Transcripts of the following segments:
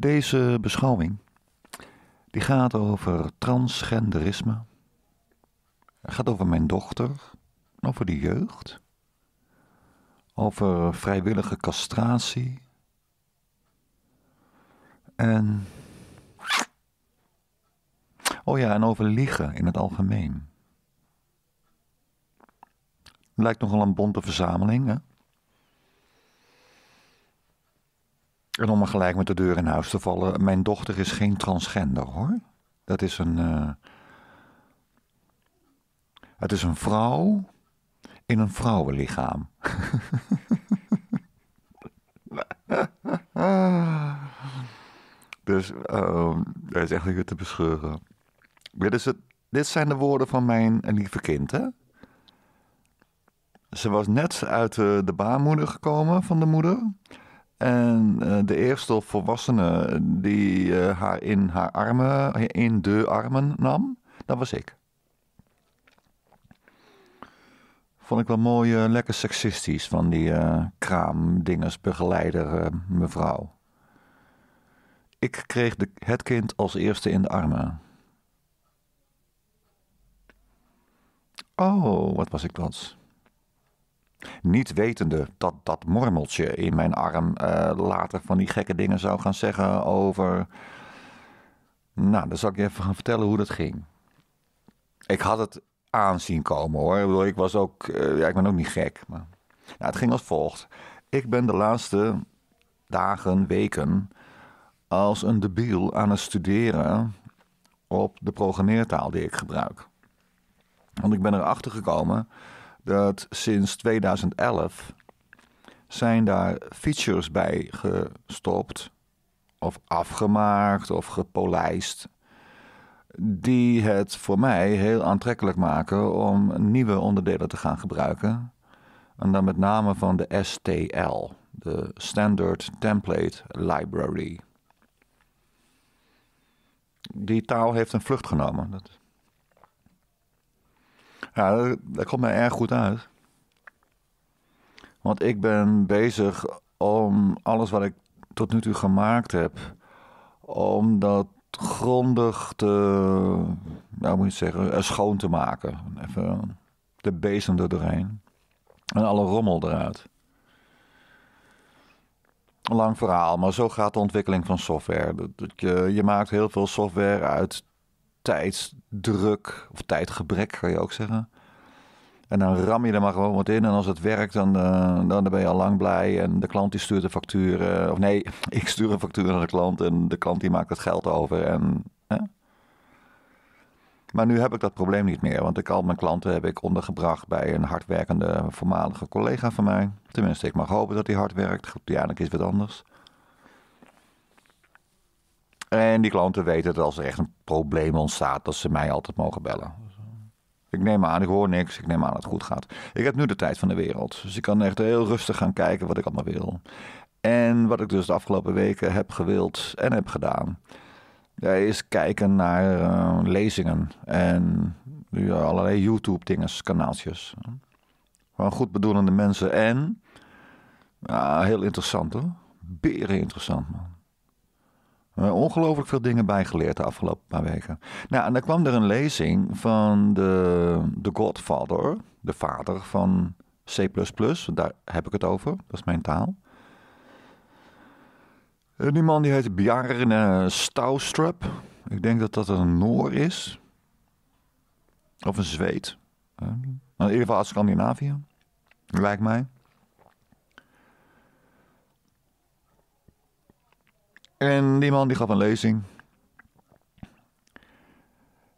Deze beschouwing die gaat over transgenderisme. Het gaat over mijn dochter, over de jeugd, over vrijwillige castratie. En. Oh ja, en over liegen in het algemeen. Lijkt nogal een bonte verzameling, hè? En om maar gelijk met de deur in huis te vallen, mijn dochter is geen transgender hoor. Dat is een. Eh, het is een vrouw in een vrouwenlichaam. dus uh, dat is echt weer te bescheuren. Dit, is het, dit zijn de woorden van mijn lieve kind, hè? Ze was net uit eh, de baarmoeder gekomen van de moeder. En eh, de eerste volwassene die eh, haar in haar armen, in de armen nam, dat was ik. Vond ik wel mooi, lekker seksistisch van die eh, kraamdingersbegeleider mevrouw. Ik kreeg de, het kind als eerste in de armen. Oh, wat was ik trots. Niet wetende dat dat mormeltje in mijn arm eh, later van die gekke dingen zou gaan zeggen over. Nou, dan zal ik je even gaan vertellen hoe dat ging. Ik had het aanzien komen hoor. Ik, was ook. Eh, ja, ik ben ook niet gek. Maar... Nou, het ging als volgt. Ik ben de laatste dagen, weken. als een debiel aan het studeren. op de programmeertaal die ik gebruik. Want ik ben erachter gekomen dat sinds 2011 zijn daar features bij gestopt, of afgemaakt, of gepolijst, die het voor mij heel aantrekkelijk maken om nieuwe onderdelen te gaan gebruiken. En dan met name van de STL, de Standard Template Library. Die taal heeft een vlucht genomen. Dat ja, dat, komt mij erg goed uit. Want ik ben bezig om alles wat ik tot nu toe gemaakt heb, om dat grondig te, nou moet je zeggen, eh, schoon te maken. Even de bezem er en alle rommel eruit. Lang verhaal, maar zo gaat de ontwikkeling van software. je maakt heel veel software uit tijdsdruk of tijdgebrek, kan je ook zeggen. En dan ram je er maar gewoon wat in. En als het werkt, dan, eh, dan ben je al lang blij. En de klant die stuurt de factuur. of nee, ik stuur een factuur naar de klant. En de klant die maakt het geld over. En, hè? Maar nu heb ik dat probleem niet meer. Want ik, al mijn klanten heb ik ondergebracht bij een hardwerkende voormalige collega van mij. Tenminste, ik mag hopen dat hij hard werkt. Goed, ja, is wat anders. En die klanten weten dat als er echt een probleem ontstaat, dat ze mij altijd mogen bellen. Ik neem aan, ik hoor niks. Ik neem aan dat het goed gaat. Ik heb nu de tijd van de wereld. Dus ik kan echt heel rustig gaan kijken wat ik allemaal wil. En wat ik dus de afgelopen weken heb gewild en heb gedaan. is kijken naar eh, lezingen en ja, allerlei youtube dingen, kanaaltjes. Van goed bedoelende mensen en ja, heel interessant hoor. Beren interessant man. Eh, ongelooflijk veel dingen bijgeleerd de afgelopen paar weken. Nou, en dan kwam er een lezing van de, de Godfather, de vader van C++, daar heb ik het over, dat is mijn taal. En die man die heet Bjarne Stoustrup. Ik denk dat dat een Noor is. Of een Zweed. Eh, nou, in ieder geval uit Scandinavië, lijkt mij. En die man die gaf een lezing.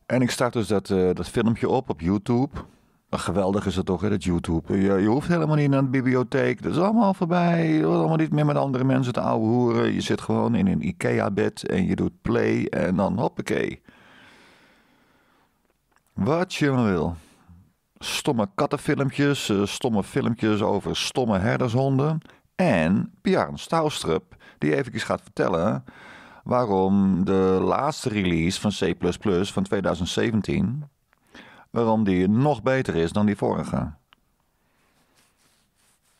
En ik start dus dat, eh, dat filmpje op op YouTube. geweldig is het toch, hè, dat YouTube. Je, je, hoeft helemaal niet naar de bibliotheek. Dat is allemaal voorbij. Je hoeft allemaal niet meer met andere mensen te ouwe hoeren. Je zit gewoon in een IKEA-bed en je doet play en dan hoppakee. Wat je maar wil. Stomme kattenfilmpjes, eh, stomme filmpjes over stomme herdershonden. En Bjarne Stoustrup die even gaat vertellen waarom de laatste release van C++ van 2017, waarom die nog beter is dan die vorige.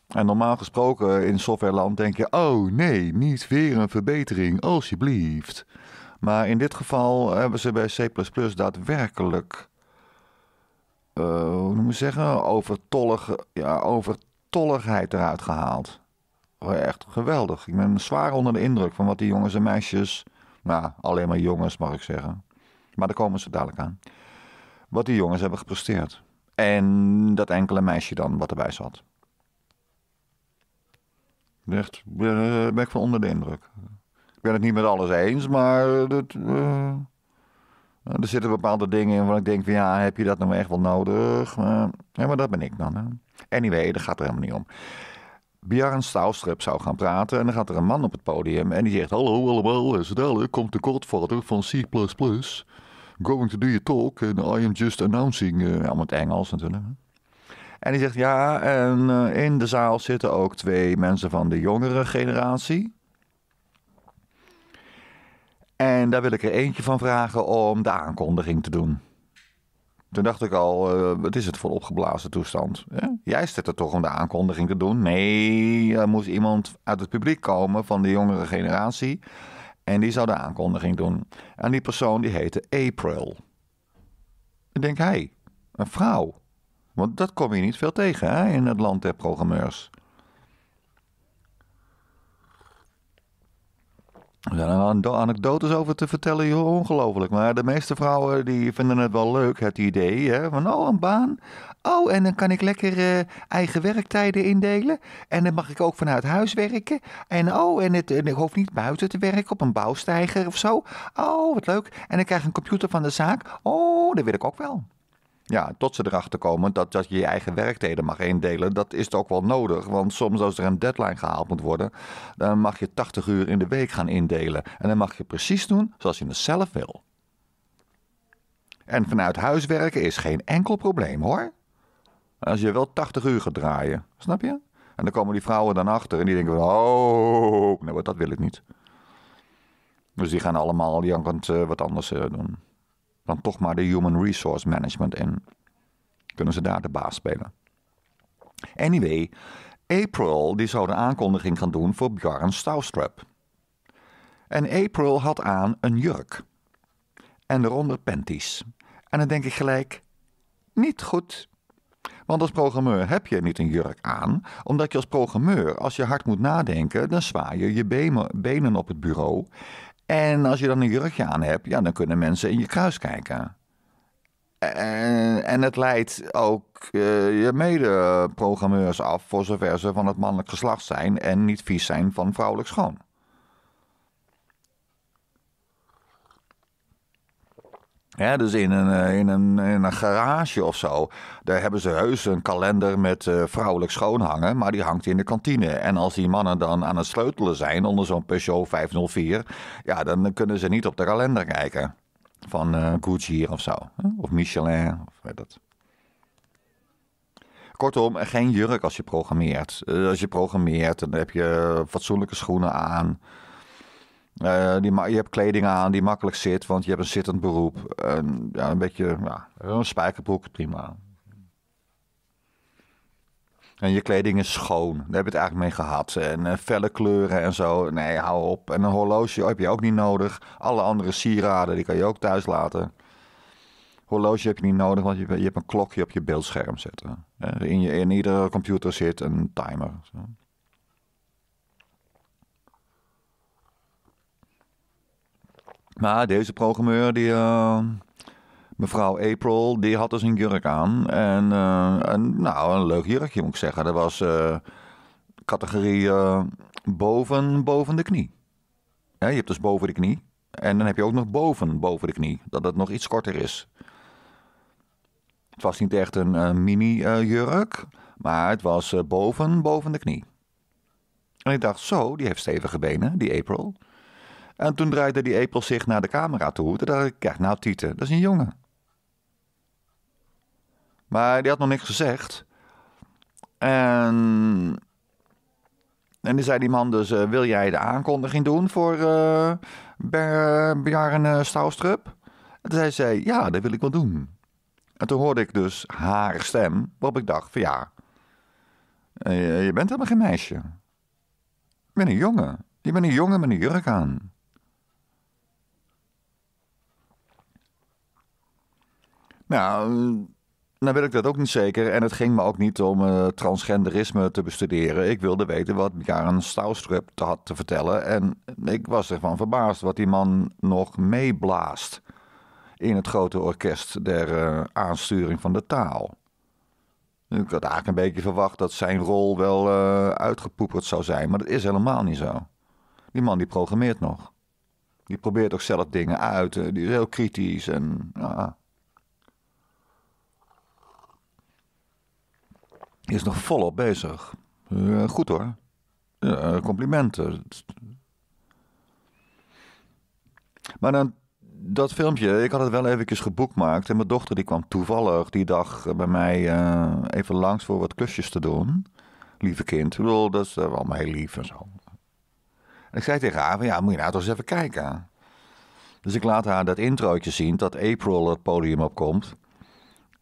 En normaal gesproken in softwareland denk je, oh nee, niet weer een verbetering, alsjeblieft. Maar in dit geval hebben ze bij C++ daadwerkelijk, eh, hoe moet je zeggen, overtollig, ja, overtolligheid eruit gehaald. Oh, echt geweldig. Ik ben zwaar onder de indruk van wat die jongens en meisjes. Nou, alleen maar jongens mag ik zeggen. Maar daar komen ze dadelijk aan. Wat die jongens hebben gepresteerd. En dat enkele meisje dan wat erbij zat. Echt, eh, ben ik van onder de indruk. Ik ben het niet met alles eens, maar dat, eh, er zitten bepaalde dingen in waar ik denk van ja, heb je dat nou echt wel nodig? Maar, eh, ja, maar dat ben ik dan. Hè. Anyway, dat gaat er helemaal niet om. Bjarn Staalstrep zou gaan praten. En dan gaat er een man op het podium en die zegt: Hallo allemaal, dadelijk komt de godvader van C. Going to do your talk. And I am just announcing. Uh, eh, allemaal het Engels natuurlijk. En die zegt: Ja, en eh, in de zaal zitten ook twee mensen van de jongere generatie. En daar wil ik er eentje van vragen om de aankondiging te doen. Toen dacht ik al, eh, wat is het voor opgeblazen toestand? Hè? Jij zit er toch om de aankondiging te doen? Nee, er moest iemand uit het publiek komen van de jongere generatie. En die zou de aankondiging doen. En die persoon die heette April. Ik denk, hij, een vrouw. Want dat kom je niet veel tegen hè, in het land der programmeurs. Er zijn anekdotes over te vertellen, joh, ongelooflijk. Maar de meeste vrouwen die vinden het wel leuk, het idee. Hè? Van, oh, een baan. Oh, en dan kan ik lekker eh, eigen werktijden indelen. En dan mag ik ook vanuit huis werken. En oh, en, het, en ik hoef niet buiten te werken op een bouwstijger of zo. Oh, wat leuk. En ik krijg een computer van de zaak. Oh, dat wil ik ook wel. Ja, tot ze erachter komen dat, dat je je eigen werktijden mag indelen, dat is ook wel nodig. Want soms als er een deadline gehaald moet worden, dan mag je 80 uur in de week gaan indelen. En dan mag je precies doen zoals je het zelf wil. En vanuit huis werken is geen enkel probleem hoor. Als je wel 80 uur gaat draaien, snap je? En dan komen die vrouwen dan achter en die denken van, oh, nee, dat wil ik niet. Dus die gaan allemaal jankend uh, wat anders eh, doen dan toch maar de human resource management in. Kunnen ze daar de baas spelen? Anyway, April die zou de aankondiging gaan doen voor Bjorn Stouwstrap. En April had aan een jurk. En eronder panties. En dan denk ik gelijk, niet goed. Want als programmeur heb je niet een jurk aan, omdat je als programmeur, als je hard moet nadenken, dan zwaai je je benen op het bureau. En als je dan een jurkje aan hebt, ja, dan kunnen mensen in je kruis kijken. En, en het leidt ook eh, je mede-programmeurs af voor zover ze van het mannelijk geslacht zijn en niet vies zijn van vrouwelijk schoon. dus in een, eh, in, een, in een garage of zo. Daar hebben ze heus een kalender met uh, vrouwelijk schoonhangen. Maar die hangt in de kantine. En als die mannen dan aan het sleutelen zijn onder zo'n Peugeot 504. Ja, dan kunnen ze niet op de kalender kijken. Van eh, Gucci of zo. Of Michelin. Of weet dat. Kortom, geen jurk als je programmeert. Als je programmeert, dan heb je fatsoenlijke schoenen aan. Uh, die, je hebt kleding aan die makkelijk zit, want je hebt een zittend beroep. En, ja, een beetje, ja, een spijkerbroek, prima. En je kleding is schoon. Daar heb je het eigenlijk mee gehad. En eh, felle kleuren en zo. Nee, hou op. En een horloge heb je ook niet nodig. Alle andere sieraden, die kan je ook thuis laten. Horloge heb je niet nodig, want je, je hebt een klokje op je beeldscherm zitten. Eh, in, je, in iedere computer zit een timer. Zo. Maar deze programmeur, die, eh, mevrouw April, die had dus een jurk aan. En, uh, nou, een leuk jurkje moet ik zeggen. Dat was eh, categorie boven, boven de knie. je hebt dus boven de knie. En dan heb je ook nog boven, boven de knie. Dat het nog iets korter is. Het was niet echt een mini-jurk, maar het was boven, boven de knie. En ik dacht, zo, die heeft stevige benen, die April. En toen draaide die April zich naar de camera toe. Toen dacht ik, kijk nou Tieten, dat is een jongen. Maar die had nog niks gezegd. En... En die zei die man dus, eh, wil jij de aankondiging doen voor uh, Bjarne Bjaren En toen zei ze: ja, dat wil ik wel doen. En toen hoorde ik dus haar stem, waarop ik dacht van ja, eh, je bent helemaal geen meisje. Je bent een jongen. Je bent een jongen met een jurk aan. Nou. Nou weet ik dat ook niet zeker. En het ging me ook niet om eh, transgenderisme te bestuderen. Ik wilde weten wat Jaren Stoustrup had te vertellen. En ik was ervan verbaasd wat die man nog meeblaast in het grote orkest der eh, aansturing van de taal. Ik had eigenlijk een beetje verwacht dat zijn rol wel uh, uitgepoeperd zou zijn, maar dat is helemaal niet zo. Die man die programmeert nog. Die probeert ook zelf dingen uit, die is heel kritisch en... ja. Ah, is nog volop bezig. Eh, goed hoor. Ja, complimenten. Maar dan dat filmpje, ik had het wel eventjes geboekmaakt. En mijn dochter die kwam toevallig die dag bij mij eh, even langs voor wat klusjes te doen. Lieve kind, ik dat is eh, wel allemaal heel lief en zo. En ik zei tegen haar, van, ja, moet je nou toch eens even kijken. Dus ik laat haar dat introotje zien, dat April het podium opkomt.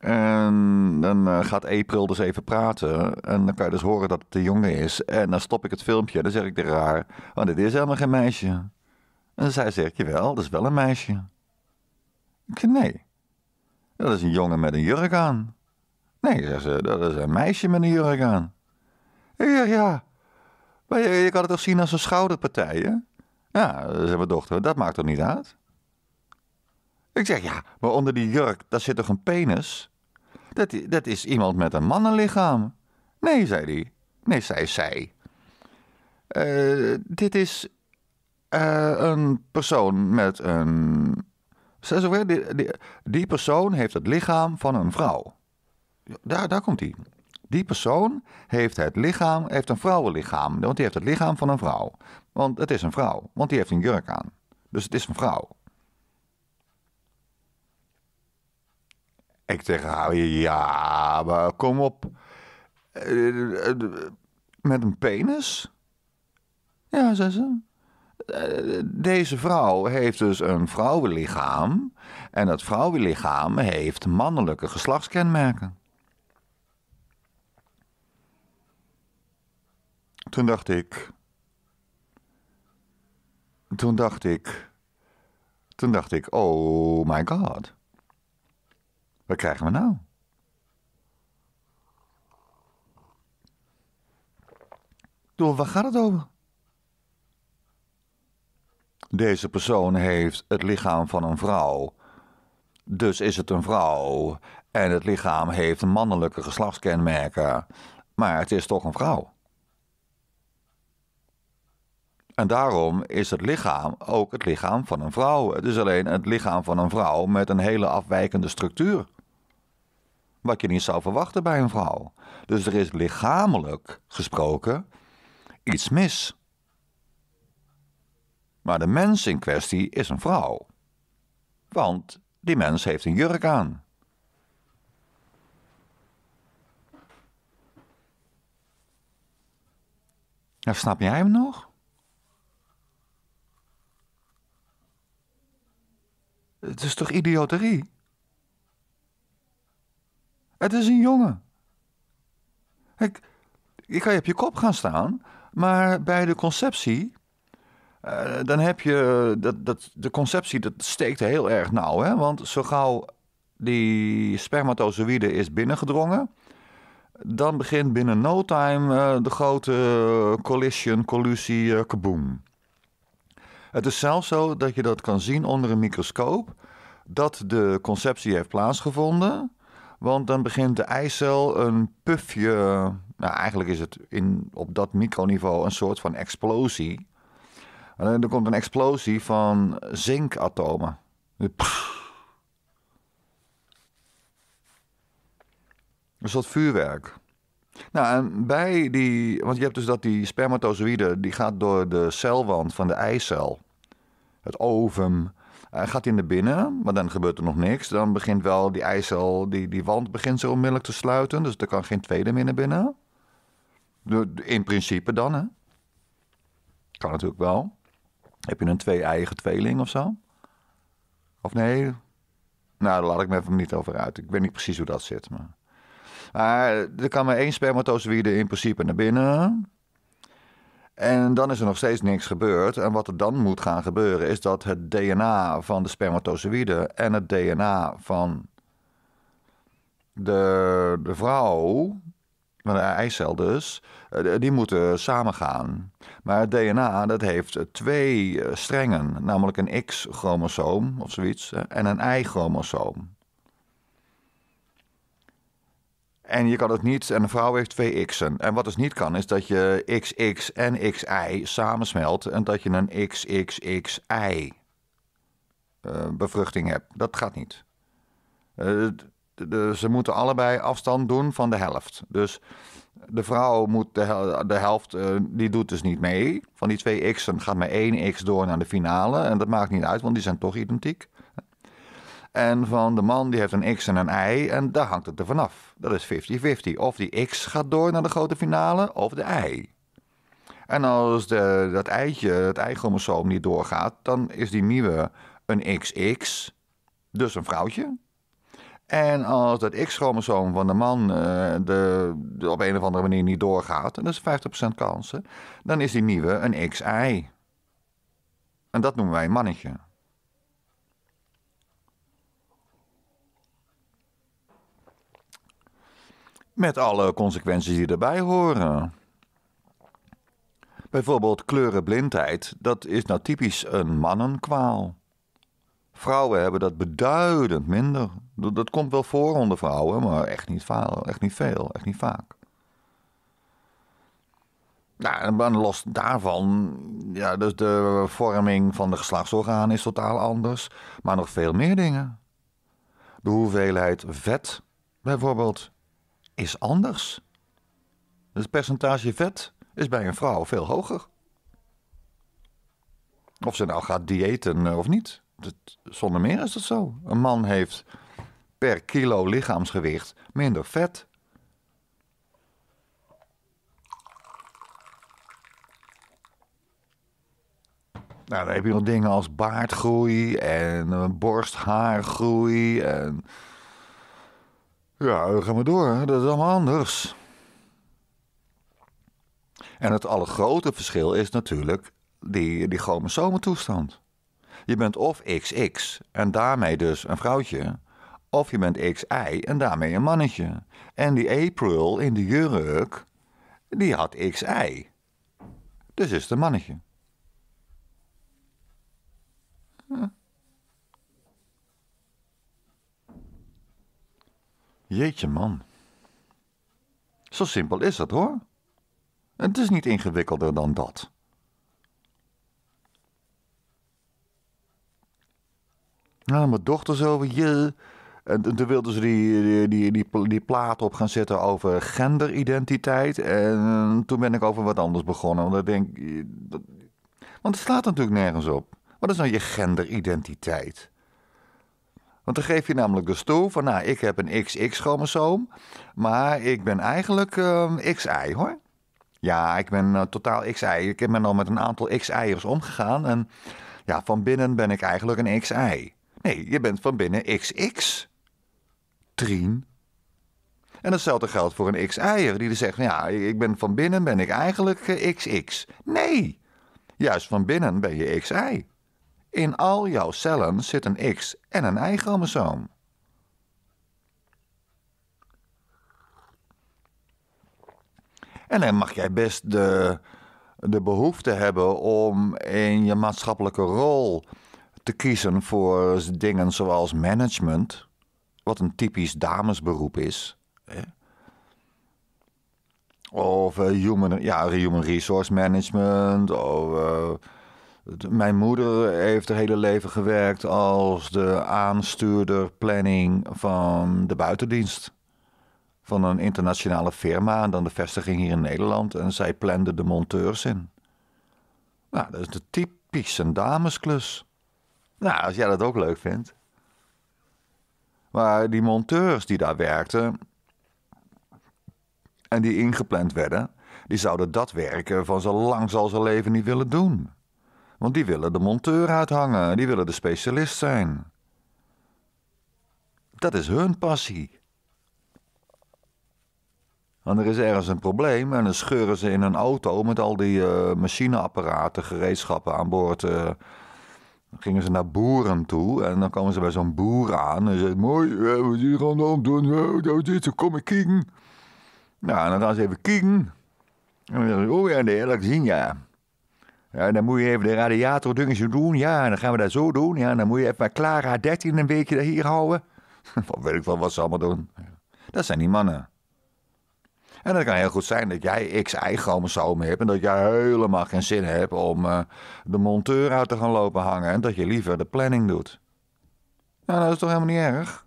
En dan eh, gaat April dus even praten. En dan kan je dus horen dat het een jongen is. En dan stop ik het filmpje en dan zeg ik er raar. Oh, dit is helemaal geen meisje. En zij zegt, jawel, dat is wel een meisje. Ik zeg, nee. Dat is een jongen met een jurk aan. Nee, zegt dat is een meisje met een jurk aan. Ik zeg, ja. Maar je, kan het toch zien als een schouderpartij, hè? Ja, ze mijn dochter, dat maakt toch niet uit? Ik zeg, ja, maar onder die jurk, daar zit toch een penis? Dat, dat is iemand met een mannenlichaam. Nee, zei hij. Nee, zei zij. Eh, dit is eh, een persoon met een. Zover, die, die, die, persoon heeft het lichaam van een vrouw. Daar, daar komt hij. Die persoon heeft het lichaam, heeft een vrouwenlichaam. Want die heeft het lichaam van een vrouw. Want het is een vrouw. Want die heeft een jurk aan. Dus het is een vrouw. Ik tegen nou, haar, ja, maar kom op. Eh, eh, met een penis? Ja, zei ze. Eh, deze vrouw heeft dus een vrouwenlichaam. En dat vrouwenlichaam heeft mannelijke geslachtskenmerken. Toen dacht ik. Toen dacht ik. Toen dacht ik, oh my god. Wat krijgen we nou? Door waar gaat het over? Deze persoon heeft het lichaam van een vrouw. Dus is het een vrouw. En het lichaam heeft mannelijke geslachtskenmerken. Maar het is toch een vrouw. En daarom is het lichaam ook het lichaam van een vrouw. Het is alleen het lichaam van een vrouw met een hele afwijkende structuur. Wat je niet zou verwachten bij een vrouw. Dus er is lichamelijk gesproken iets mis. Maar de mens in kwestie is een vrouw. Want die mens heeft een jurk aan. Ja, snap jij hem nog? Het is toch idioterie? Het is een jongen. Ik, ik kan je op je kop gaan staan, maar bij de conceptie. Eh, dan heb je. Dat, dat, de conceptie dat steekt heel erg nauw. Hè? Want zo gauw die spermatozoïde is binnengedrongen. dan begint binnen no time eh, de grote collision, collusie, eh, kaboom. Het is zelfs zo dat je dat kan zien onder een microscoop. dat de conceptie heeft plaatsgevonden. Want dan begint de eicel een pufje. Nou, eigenlijk is het in, op dat microniveau een soort van explosie. En er komt een explosie van zinkatomen. Een soort vuurwerk. Nou, en bij die. Want je hebt dus dat die spermatozoïde. die gaat door de celwand van de eicel. Het ovum eh, hij gaat in naar binnen, maar dan gebeurt er nog niks. Dan begint wel die ijzel, die, die wand begint zo onmiddellijk te sluiten. Dus er kan geen tweede meer naar binnen. in principe dan, hè. Kan natuurlijk wel. Heb je een twee-eigen tweeling of zo? Of nee? Nou, daar laat ik me even niet over uit. Ik weet niet precies hoe dat zit, maar... Maar er kan maar één spermatozoïde in principe naar binnen. En dan is er nog steeds niks gebeurd. En wat er dan moet gaan gebeuren is dat het DNA van de spermatozoïde en het DNA van de, de vrouw, van de eicel dus, eh, die moeten samengaan. Maar het DNA dat heeft twee eh, strengen, namelijk een X-chromosoom of zoiets en een Y-chromosoom. En je kan het niet, en een vrouw heeft twee x'en. En wat dus niet kan, is dat je xx en xy samensmelt en dat je een xxxy eh, bevruchting hebt. Dat gaat niet. Eh, ze moeten allebei afstand doen van de helft. Dus de vrouw moet de, helft, eh, die doet dus niet mee. Van die twee x'en gaat maar één x door naar de finale. En dat maakt niet uit, want die zijn toch identiek. En van de man die heeft een X en een Y en daar hangt het er vanaf. Dat is 50-50. Of die X gaat door naar de grote finale of de Y. En als de, dat eitje, het i chromosoom niet doorgaat, dan is die nieuwe een XX, dus een vrouwtje. En als dat X-chromosoom van de man eh, de, op een of andere manier niet doorgaat, en dat is 50% kansen, dan is die nieuwe een XY. En dat noemen wij een mannetje. Met alle consequenties die erbij horen. Bijvoorbeeld kleurenblindheid, dat is nou typisch een mannenkwaal. Vrouwen hebben dat beduidend minder. Dat komt wel voor onder vrouwen, maar echt niet, echt niet veel, echt niet vaak. Nou, en los daarvan, ja, dus de vorming van de geslachtsorgaan is totaal anders. Maar nog veel meer dingen. De hoeveelheid vet, bijvoorbeeld, is anders. Het percentage vet is bij een vrouw veel hoger. Of ze nou gaat diëten eh, of niet. Dat, zonder meer is dat zo. Een man heeft per kilo lichaamsgewicht minder vet. Nou, dan heb je nog dingen als baardgroei en eh, borsthaargroei en ja, we gaan maar door. Dat is allemaal anders. En het allergrote verschil is natuurlijk die, die chromosomentoestand. Je bent of XX en daarmee dus een vrouwtje, of je bent XY en daarmee een mannetje. En die April in de jurk, die had XY. Dus is het een mannetje. Ja. Hm. Jeetje man. Zo simpel is het hoor. Het is niet ingewikkelder dan dat. Nou, mijn dochter zo, je. En toen wilden ze die, die, die, die, plaat op gaan zetten over genderidentiteit. En eh, toen ben ik over wat anders begonnen. Want, ik denk, eh, dat, want het staat natuurlijk nergens op. Wat is nou je genderidentiteit? Want dan geef je namelijk dus toe van, nou, ik heb een XX-chromosoom, maar ik ben eigenlijk uh, ehm, XY hoor. Ja, ik ben eh, totaal XY. Ik ben al met een aantal iers omgegaan en ja, van binnen ben ik eigenlijk een XI. Nee, je bent van binnen XX. Trien. En hetzelfde geldt voor een X-eier die zegt: nou ja, ik ben van binnen ben ik eigenlijk XX. Eh, nee, juist van binnen ben je XI. In al jouw cellen zit een X- en een Y-chromosoom. En dan mag jij best de, de behoefte hebben om in je maatschappelijke rol te kiezen voor dingen zoals management, wat een typisch damesberoep is. Hè? Of eh, human, ja, human resource management, of eh, mijn moeder heeft haar hele leven gewerkt als de aanstuurder planning van de buitendienst. Van een internationale firma en dan de vestiging hier in Nederland. En zij plande de monteurs in. Nou, dat is de typische damesklus. Nou, als jij dat ook leuk vindt. Maar die monteurs die daar werkten en die ingepland werden, die zouden dat werken van zo lang zal zijn leven niet willen doen. Want die willen de monteur uithangen, die willen de specialist zijn. Dat is hun passie. En er is ergens een probleem en dan scheuren ze in een auto met al die eh, machineapparaten, gereedschappen aan boord. Uh, dan gingen ze naar boeren toe en dan komen ze bij zo'n boer aan en zegt: Mooi, we hier gaan doen, dat is dit, kom ik kijken. Nou, dan gaan ze even kijken. En dan zeggen ze: Oh ja, dat zien, ja. Ja, dan moet je even de radiator dingetje doen. Ja, dan gaan we dat zo doen. Ja, dan moet je even klaar Clara 13 een beetje hier houden. Wat weet ik wel wat ze allemaal doen. Dat zijn die mannen. En het kan heel goed zijn dat jij x XY-chromosomen hebt... en dat jij helemaal geen zin hebt om eh, de monteur uit te gaan lopen hangen... en dat je liever de planning doet. Nou, dat is toch helemaal niet erg?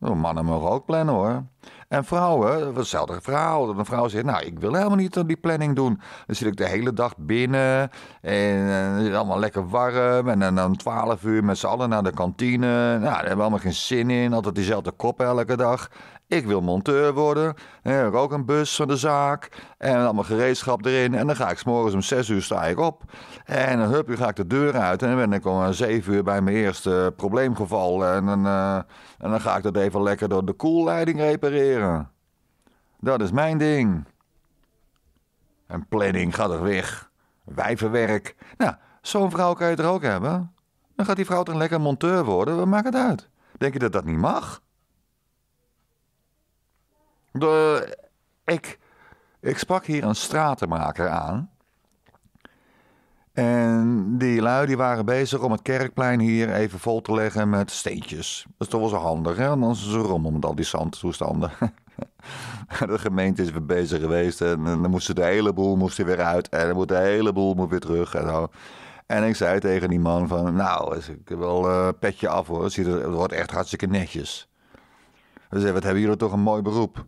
Oh, mannen mogen ook plannen, hoor. En vrouwen, hetzelfde verhaal. Dat een vrouw zegt, nou, ik wil helemaal niet die planning doen. Dan zit ik de hele dag binnen en het is allemaal lekker warm. En dan om twaalf uur met z'n allen naar de kantine. Nou, daar hebben we allemaal geen zin in. Altijd diezelfde kop elke dag. Ik wil monteur worden. En ook een bus van de zaak. En allemaal gereedschap erin. En dan ga ik s morgens om 6 uur sta ik op. En dan hup, ga ik de deur uit. En dan ben ik om 7 eh, uur bij mijn eerste probleemgeval. En dan, eh, en dan ga ik dat even lekker door de koelleiding repareren. Dat is mijn ding. En planning gaat er weg. Wijvenwerk. Nou, zo'n vrouw kan je er ook hebben. Dan gaat die vrouw toch lekker monteur worden? Wat maakt het uit? Denk je dat dat niet mag? ik, ik sprak hier een stratenmaker aan. En die lui die waren bezig om het kerkplein hier even vol te leggen met steentjes. Dat is toch wel zo handig, hè? Dan is ze rommel met al die zandtoestanden. de gemeente is weer bezig geweest en dan moesten de hele boel moest weer uit. En dan moet de hele boel moet weer terug en zo. En ik zei tegen die man van, nou, ik heb wel een eh, petje af hoor. Het wordt echt hartstikke netjes. Dus wat hebben jullie toch een mooi beroep.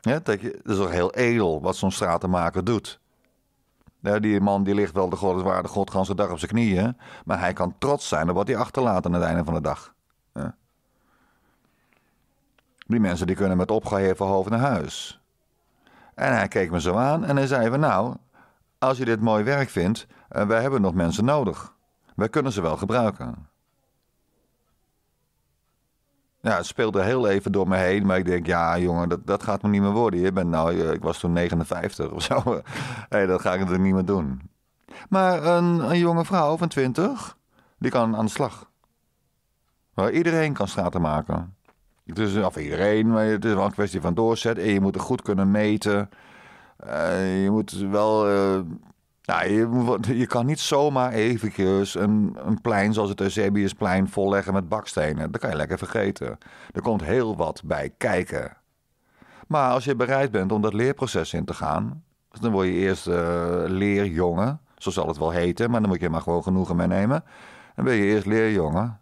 Ja, dat, is toch heel edel wat zo'n stratenmaker doet. die man die ligt wel de godwaarde God de dag op zijn knieën. Maar hij kan trots zijn op wat hij achterlaat aan het einde van de dag. Ja. Die mensen die kunnen met opgeheven hoofd naar huis. En hij keek me zo aan en hij zei van nou, als je dit mooi werk vindt, eh, wij hebben nog mensen nodig. Wij kunnen ze wel gebruiken. Ja, het speelde heel even door me heen. Maar ik denk, ja jongen, dat, dat gaat me niet meer worden. Je bent nou, eh, ik was toen 59 of zo. hey, dat ga ik er niet meer doen. Maar een, een jonge vrouw van 20, die kan aan de slag. iedereen kan straten maken. is of iedereen, maar het is wel een kwestie van doorzet. En je moet het goed kunnen meten. Eh, je moet wel eh, nou, je, kan niet zomaar eventjes een, een plein zoals het Eusebiusplein volleggen met bakstenen. Dat kan je lekker vergeten. Er komt heel wat bij kijken. Maar als je bereid bent om dat leerproces in te gaan, dan word je eerst eh, leerjongen. Zo zal het wel heten, maar dan moet je maar gewoon genoegen meenemen Dan ben je eerst leerjongen.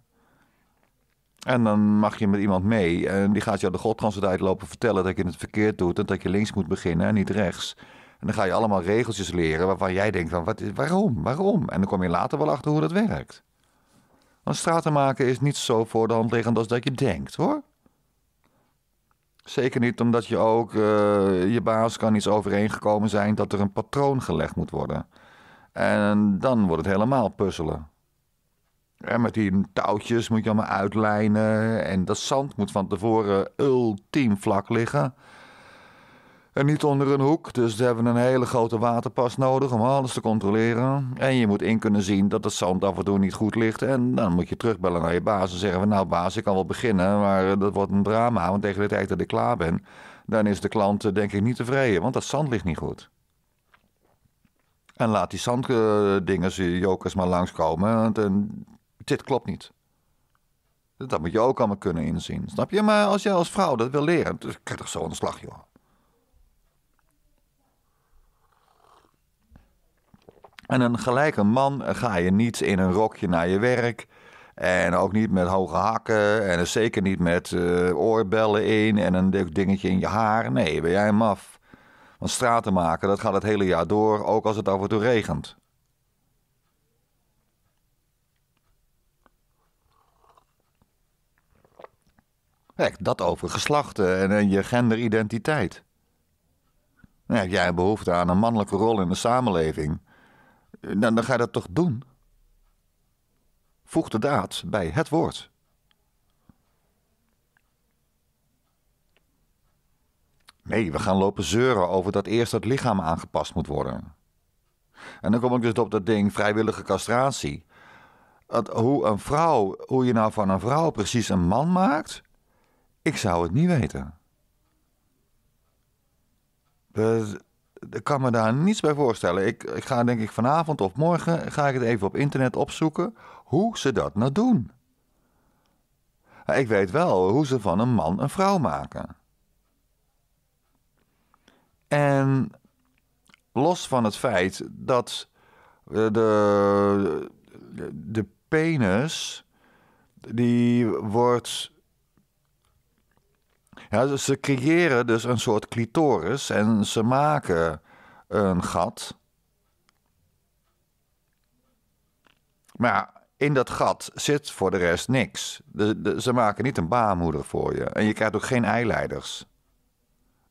En dan mag je met iemand mee en die gaat jou de godtrans uitlopen vertellen dat je het verkeerd doet en dat je links moet beginnen en niet rechts. En dan ga je allemaal regeltjes leren waarvan jij denkt van wat, waarom, waarom? En dan kom je later wel achter hoe dat werkt. Want straten maken is niet zo voor de hand liggend als dat je denkt hoor. Zeker niet omdat je ook, uh, je baas kan iets overeengekomen zijn dat er een patroon gelegd moet worden. En dan wordt het helemaal puzzelen. En met die touwtjes moet je allemaal uitlijnen en dat zand moet van tevoren ultiem vlak liggen. En niet onder een hoek, dus ze hebben een hele grote waterpas nodig om alles te controleren. En je moet in kunnen zien dat het zand af en toe niet goed ligt. En dan moet je terugbellen naar je baas en zeggen nou baas, ik kan wel beginnen, maar eh, dat wordt een drama. Want tegen de tijd dat ik klaar ben, dan is de klant eh, denk ik niet tevreden, want dat zand ligt niet goed. En laat die zanddingers, eh, jokers maar langskomen, want dit klopt niet. Dat moet je ook allemaal kunnen inzien, snap je? Maar als jij als vrouw dat wil leren, dan krijg je toch zo'n slag, joh. En een gelijke man eh, ga je niet in een rokje naar je werk. En ook niet met hoge hakken. En zeker niet met eh, oorbellen in en een dingetje in je haar. Nee, ben jij een maf. Want straten maken, dat gaat het hele jaar door, ook als het af en toe regent. Kijk, dat over geslachten en, en je genderidentiteit. heb jij behoefte aan een mannelijke rol in de samenleving. Eh, nou, dan ga je dat toch doen? Voeg de daad bij het woord. Nee, we gaan lopen zeuren over dat eerst het lichaam aangepast moet worden. En dan kom ik dus op dat ding vrijwillige castratie. Dat hoe een vrouw, hoe je nou van een vrouw precies een man maakt, ik zou het niet weten. We, ik kan me daar niets bij voorstellen. Ik, ik ga denk ik vanavond of morgen ga ik het even op internet opzoeken hoe ze dat nou doen. Ik weet wel hoe ze van een man een vrouw maken. En los van het feit dat eh, de, de penis die wordt ze creëren dus een soort clitoris en ze maken een gat. Maar in dat gat zit voor de rest niks. ze maken niet een baarmoeder voor je. En je krijgt ook geen eileiders.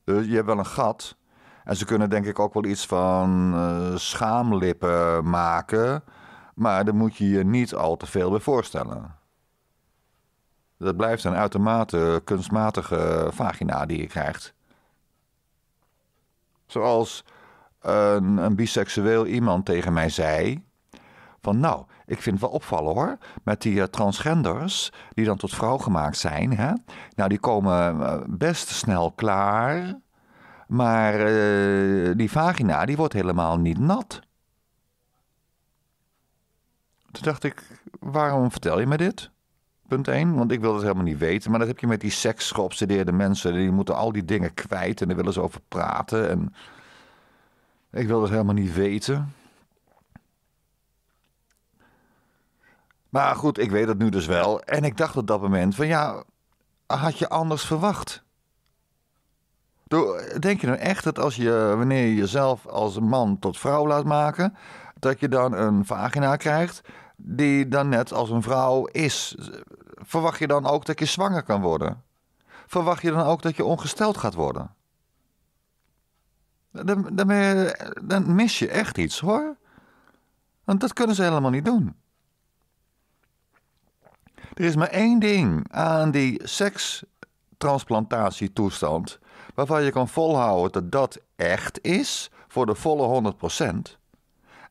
Dus je hebt wel een gat. En ze kunnen denk ik ook wel iets van eh, schaamlippen maken. Maar daar moet je je niet al te veel bij voorstellen. Dat blijft een uitermate kunstmatige vagina die je krijgt. Zoals een, een biseksueel iemand tegen mij zei: van nou, ik vind het wel opvallen hoor. Met die eh, transgenders die dan tot vrouw gemaakt zijn. Hè? Nou, die komen eh, best snel klaar. Maar eh, die vagina, die wordt helemaal niet nat. Toen dacht ik, waarom vertel je me dit? Punt 1, want ik wil dat helemaal niet weten. Maar dat heb je met die seksgeobsedeerde mensen. Die moeten al die dingen kwijt en daar willen ze over praten. En ik wil dat helemaal niet weten. Maar goed, ik weet het nu dus wel. En ik dacht op dat moment van ja, had je anders verwacht? Denk je nou echt dat als je, wanneer je jezelf als man tot vrouw laat maken, dat je dan een vagina krijgt die dan net als een vrouw is, verwacht je dan ook dat je zwanger kan worden? Verwacht je dan ook dat je ongesteld gaat worden? Dan, dan, mis je echt iets hoor. Want dat kunnen ze helemaal niet doen. Er is maar één ding aan die sekstransplantatietoestand waarvan je kan volhouden dat dat echt is voor de volle 100%.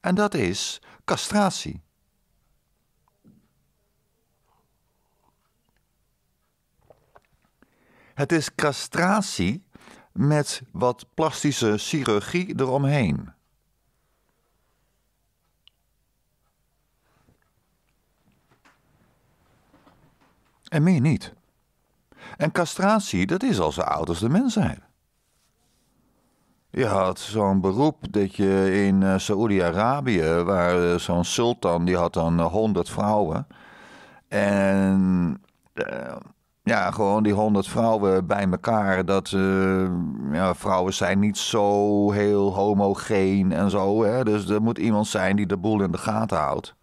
En dat is castratie. Het is castratie met wat plastische chirurgie eromheen. En meer niet. En castratie, dat is al zo oud als de mensheid. Je had zo'n beroep dat je in eh, Saoedi-Arabië, waar eh, zo'n sultan die had dan honderd vrouwen. En eh, ja, gewoon die honderd vrouwen bij elkaar. Dat, eh, ja, vrouwen zijn niet zo heel homogeen en zo. Hè? Dus er moet iemand zijn die de boel in de gaten houdt.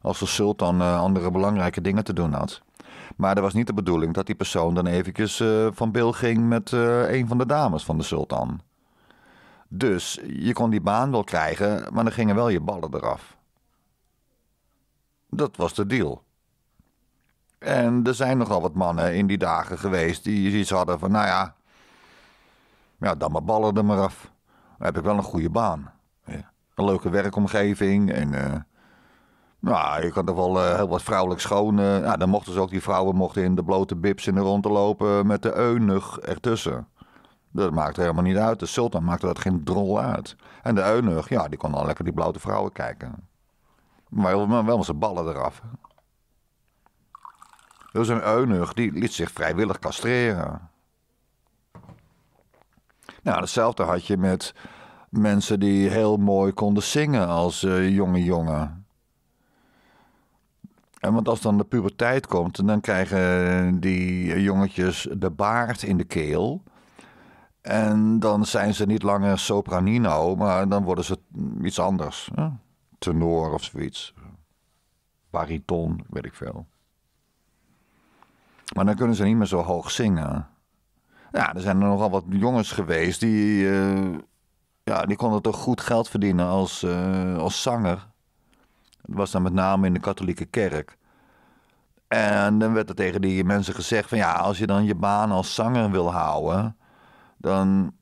Als de sultan eh, andere belangrijke dingen te doen had. Maar dat was niet de bedoeling dat die persoon dan eventjes eh, van bil ging met een van de dames van de sultan. Dus je kon die baan wel krijgen, maar dan gingen wel je ballen eraf. Dat was de deal. En er zijn nogal wat mannen in die dagen geweest die iets hadden van, nou ja, ja dan maar ballen er maar af. Dan heb ik wel een goede baan. Ja. Een leuke werkomgeving en... Eh, nou, je kan toch wel eh, heel wat vrouwelijk schoon. Eh, nou, dan mochten ze ook, die vrouwen mochten in de blote bibs in de rond te lopen met de eunuch ertussen. Dat maakte helemaal niet uit. De sultan maakte dat geen drol uit. En de eunuch, ja, die kon al lekker die blote vrouwen kijken. Maar wel, met zijn ballen eraf. Dus is een eunuch die liet zich vrijwillig castreren. Nou, hetzelfde had je met mensen die heel mooi konden zingen als eh, jonge jongen. En want als dan de puberteit komt, dan krijgen die eh, jongetjes de baard in de keel. En dan zijn ze niet langer sopranino, maar dan worden ze iets anders. Hè? Tenor of zoiets. Bariton, weet ik veel. Maar dan kunnen ze niet meer zo hoog zingen. Ja, er zijn er nogal wat jongens geweest die, eh, ja, die konden toch goed geld verdienen als, eh, als zanger. Dat was dan met name in de katholieke kerk. En dan werd er tegen die mensen gezegd van ja, als je dan je baan als zanger wil houden, dan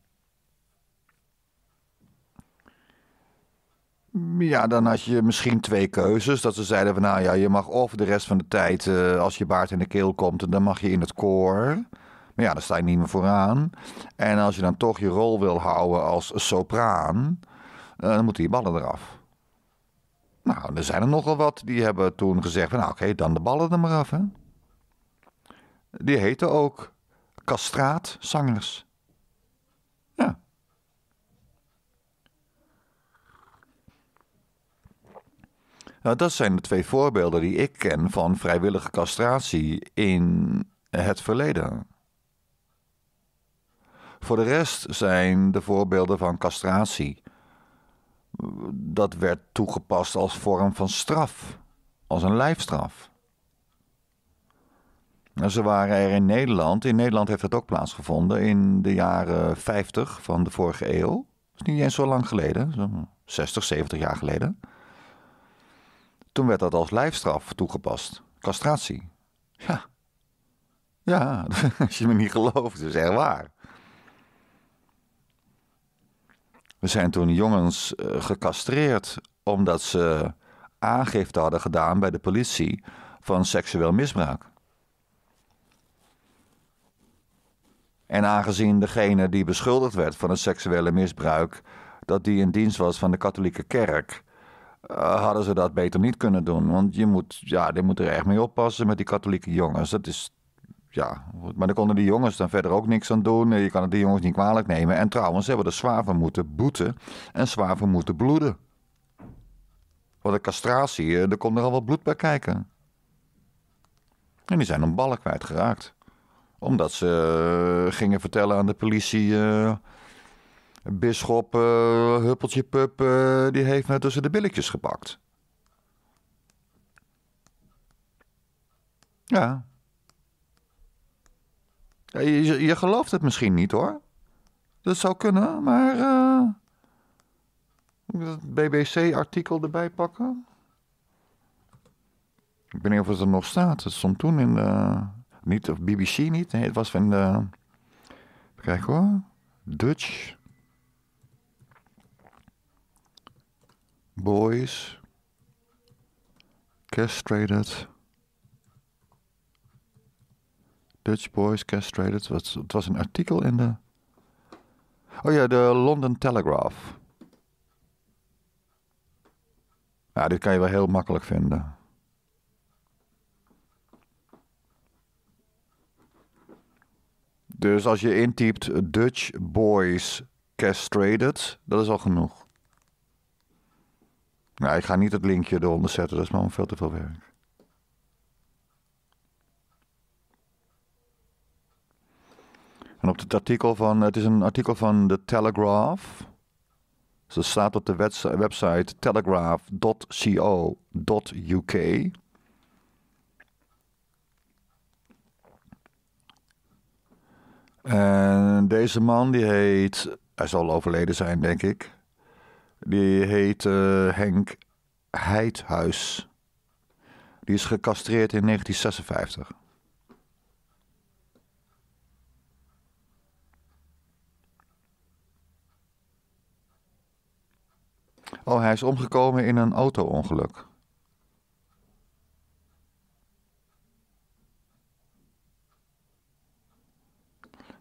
Mm, ja, dan had je misschien twee keuzes. Dat ze zeiden van nou ja, je mag of de rest van de tijd eh, als je baard in de keel komt, dan mag je in het koor. Maar ja, dan sta je niet meer vooraan. En als je dan toch je rol wil houden als sopraan, eh, dan moeten die ballen eraf. Nou, er zijn er nogal wat die hebben toen gezegd van nou oké, dan de ballen er maar af hè. Die heten ook castraatzangers. Nou, dat zijn de twee voorbeelden die ik ken van vrijwillige castratie in het verleden. Voor de rest zijn de voorbeelden van castratie. Dat werd toegepast als vorm van straf, als een lijfstraf. Nou, ze waren er in Nederland, in Nederland heeft dat ook plaatsgevonden, in de jaren 50 van de vorige eeuw. Dat is niet eens zo lang geleden, 60, 70 jaar geleden. Toen werd dat als lijfstraf toegepast. Castratie. Ja. Ja, als je me niet gelooft, is echt waar. We zijn toen jongens eh, gecastreerd omdat ze aangifte hadden gedaan bij de politie van seksueel misbruik. En aangezien degene die beschuldigd werd van het seksuele misbruik, dat die in dienst was van de katholieke kerk, eh, hadden ze dat beter niet kunnen doen. Want je moet, ja, die moet er echt mee oppassen met die katholieke jongens. Dat is, ja, maar dan konden die jongens dan verder ook niks aan doen. Eh, je kan het die jongens niet kwalijk nemen. En trouwens, ze hebben er zwaar voor moeten boeten en zwaar voor moeten bloeden. Want de castratie, eh, er komt al wat bloed bij kijken. En die zijn om ballen kwijtgeraakt. Omdat ze gingen vertellen aan de politie... Bisschop, eh, Huppeltje Pup, eh, die heeft me tussen de billetjes gepakt. Ja. je, gelooft het misschien niet hoor. Dat zou kunnen, maar. Uh, moet BBC-artikel erbij pakken? Ik weet niet of het er nog staat. Het stond toen in de. Niet, of BBC niet. het was van de. Kijk hoor. Dutch Boys, Castrated, Dutch Boys Castrated. het was een artikel in de. Oh ja, de London Telegraph. Nou, dit kan je wel heel makkelijk vinden. Dus als je intypt Dutch Boys Castrated, dat is al genoeg. Nou, ik ga niet het linkje eronder zetten, dat is maar veel te veel werk. En op het artikel van, het is een artikel van The Telegraph. Ze dus staat op de website telegraph.co.uk. En deze man die heet, hij zal overleden zijn denk ik. Die heet uh, Henk Heidhuis. Die is gecastreerd in 1956. Oh, hij is omgekomen in een auto-ongeluk.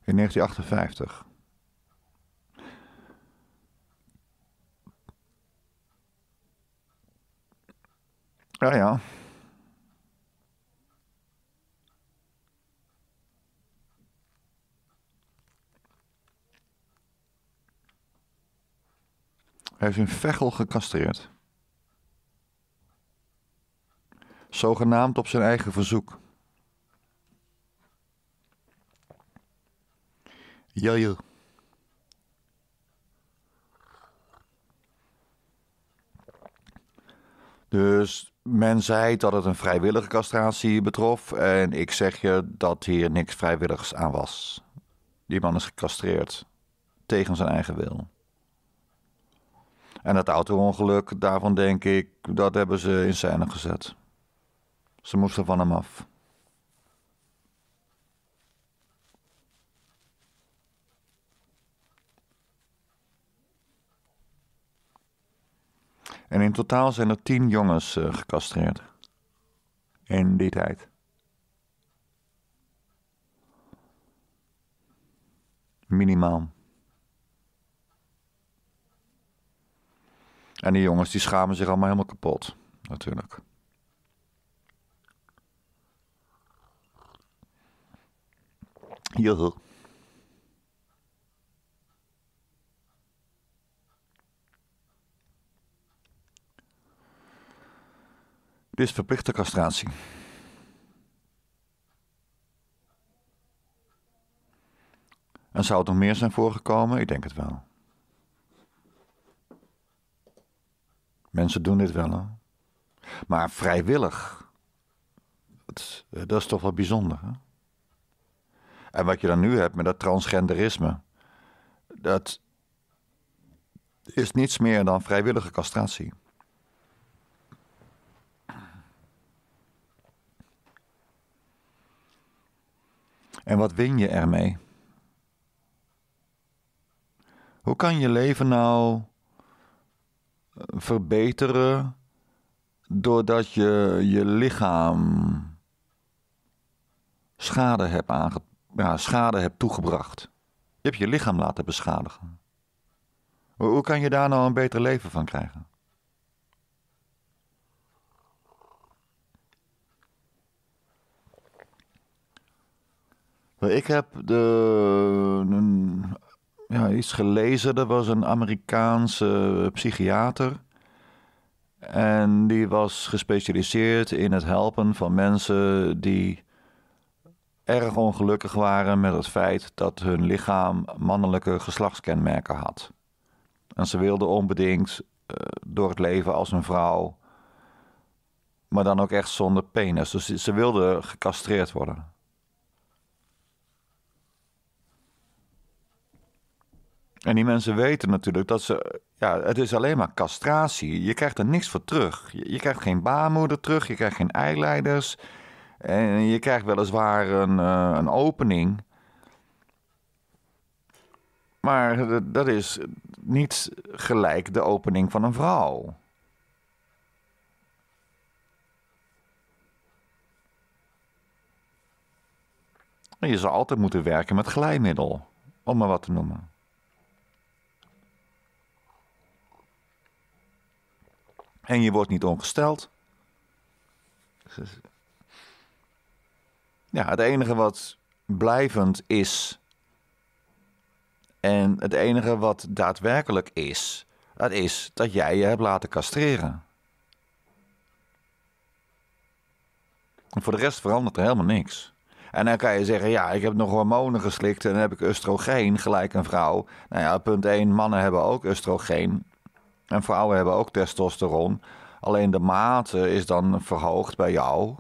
In 1958. Ja, ja. Hij is in Vechel gecastreerd. Zogenaamd op zijn eigen verzoek. Dus men zei dat het een vrijwillige castratie betrof. En ik zeg je dat hier niks vrijwilligs aan was. Die man is gecastreerd. Tegen zijn eigen wil. En het auto-ongeluk, daarvan denk ik, dat hebben ze in scène gezet. Ze moesten van hem af. En in totaal zijn er tien jongens uh, gecastreerd. In die tijd. Minimaal. En die jongens die schamen zich allemaal helemaal kapot. Natuurlijk. Joh. is verplichte castratie. En zou het nog meer zijn voorgekomen? Ik denk het wel. Mensen doen dit wel, hè? Maar vrijwillig. Dat, eh, dat is toch wel bijzonder, hè? En wat je dan nu hebt met dat transgenderisme, dat is niets meer dan vrijwillige castratie. En wat win je ermee? Hoe kan je leven nou eh, verbeteren doordat je je lichaam schade hebt, aange... ja, schade hebt toegebracht? Je hebt je lichaam laten beschadigen. Hoe kan je daar nou een beter leven van krijgen? Ik heb de, iets gelezen. Er was een Amerikaanse psychiater. En die was gespecialiseerd in het helpen van mensen die erg ongelukkig waren met het feit dat hun lichaam mannelijke geslachtskenmerken had. En ze wilden onbedingt eh, door het leven als een vrouw, maar dan ook echt zonder penis. Dus ze wilden gecastreerd worden. En die mensen weten natuurlijk dat ze. Ja, het is alleen maar castratie. Je krijgt er niks voor terug. Je, je krijgt geen baarmoeder terug, je krijgt geen eileiders. En je krijgt weliswaar een, eh, een opening. Maar dat is niet gelijk de opening van een vrouw. Je zou altijd moeten werken met glijmiddel, om maar wat te noemen. en je wordt niet ongesteld. Ja, het enige wat blijvend is en het enige wat daadwerkelijk is, dat is dat jij je hebt laten castreren. En voor de rest verandert er helemaal niks. En dan kan je zeggen, ja, ik heb nog hormonen geslikt en dan heb ik oestrogeen, gelijk een vrouw. Nou ja, punt 1, mannen hebben ook oestrogeen. En vrouwen hebben ook testosteron. Alleen de mate is dan verhoogd bij jou.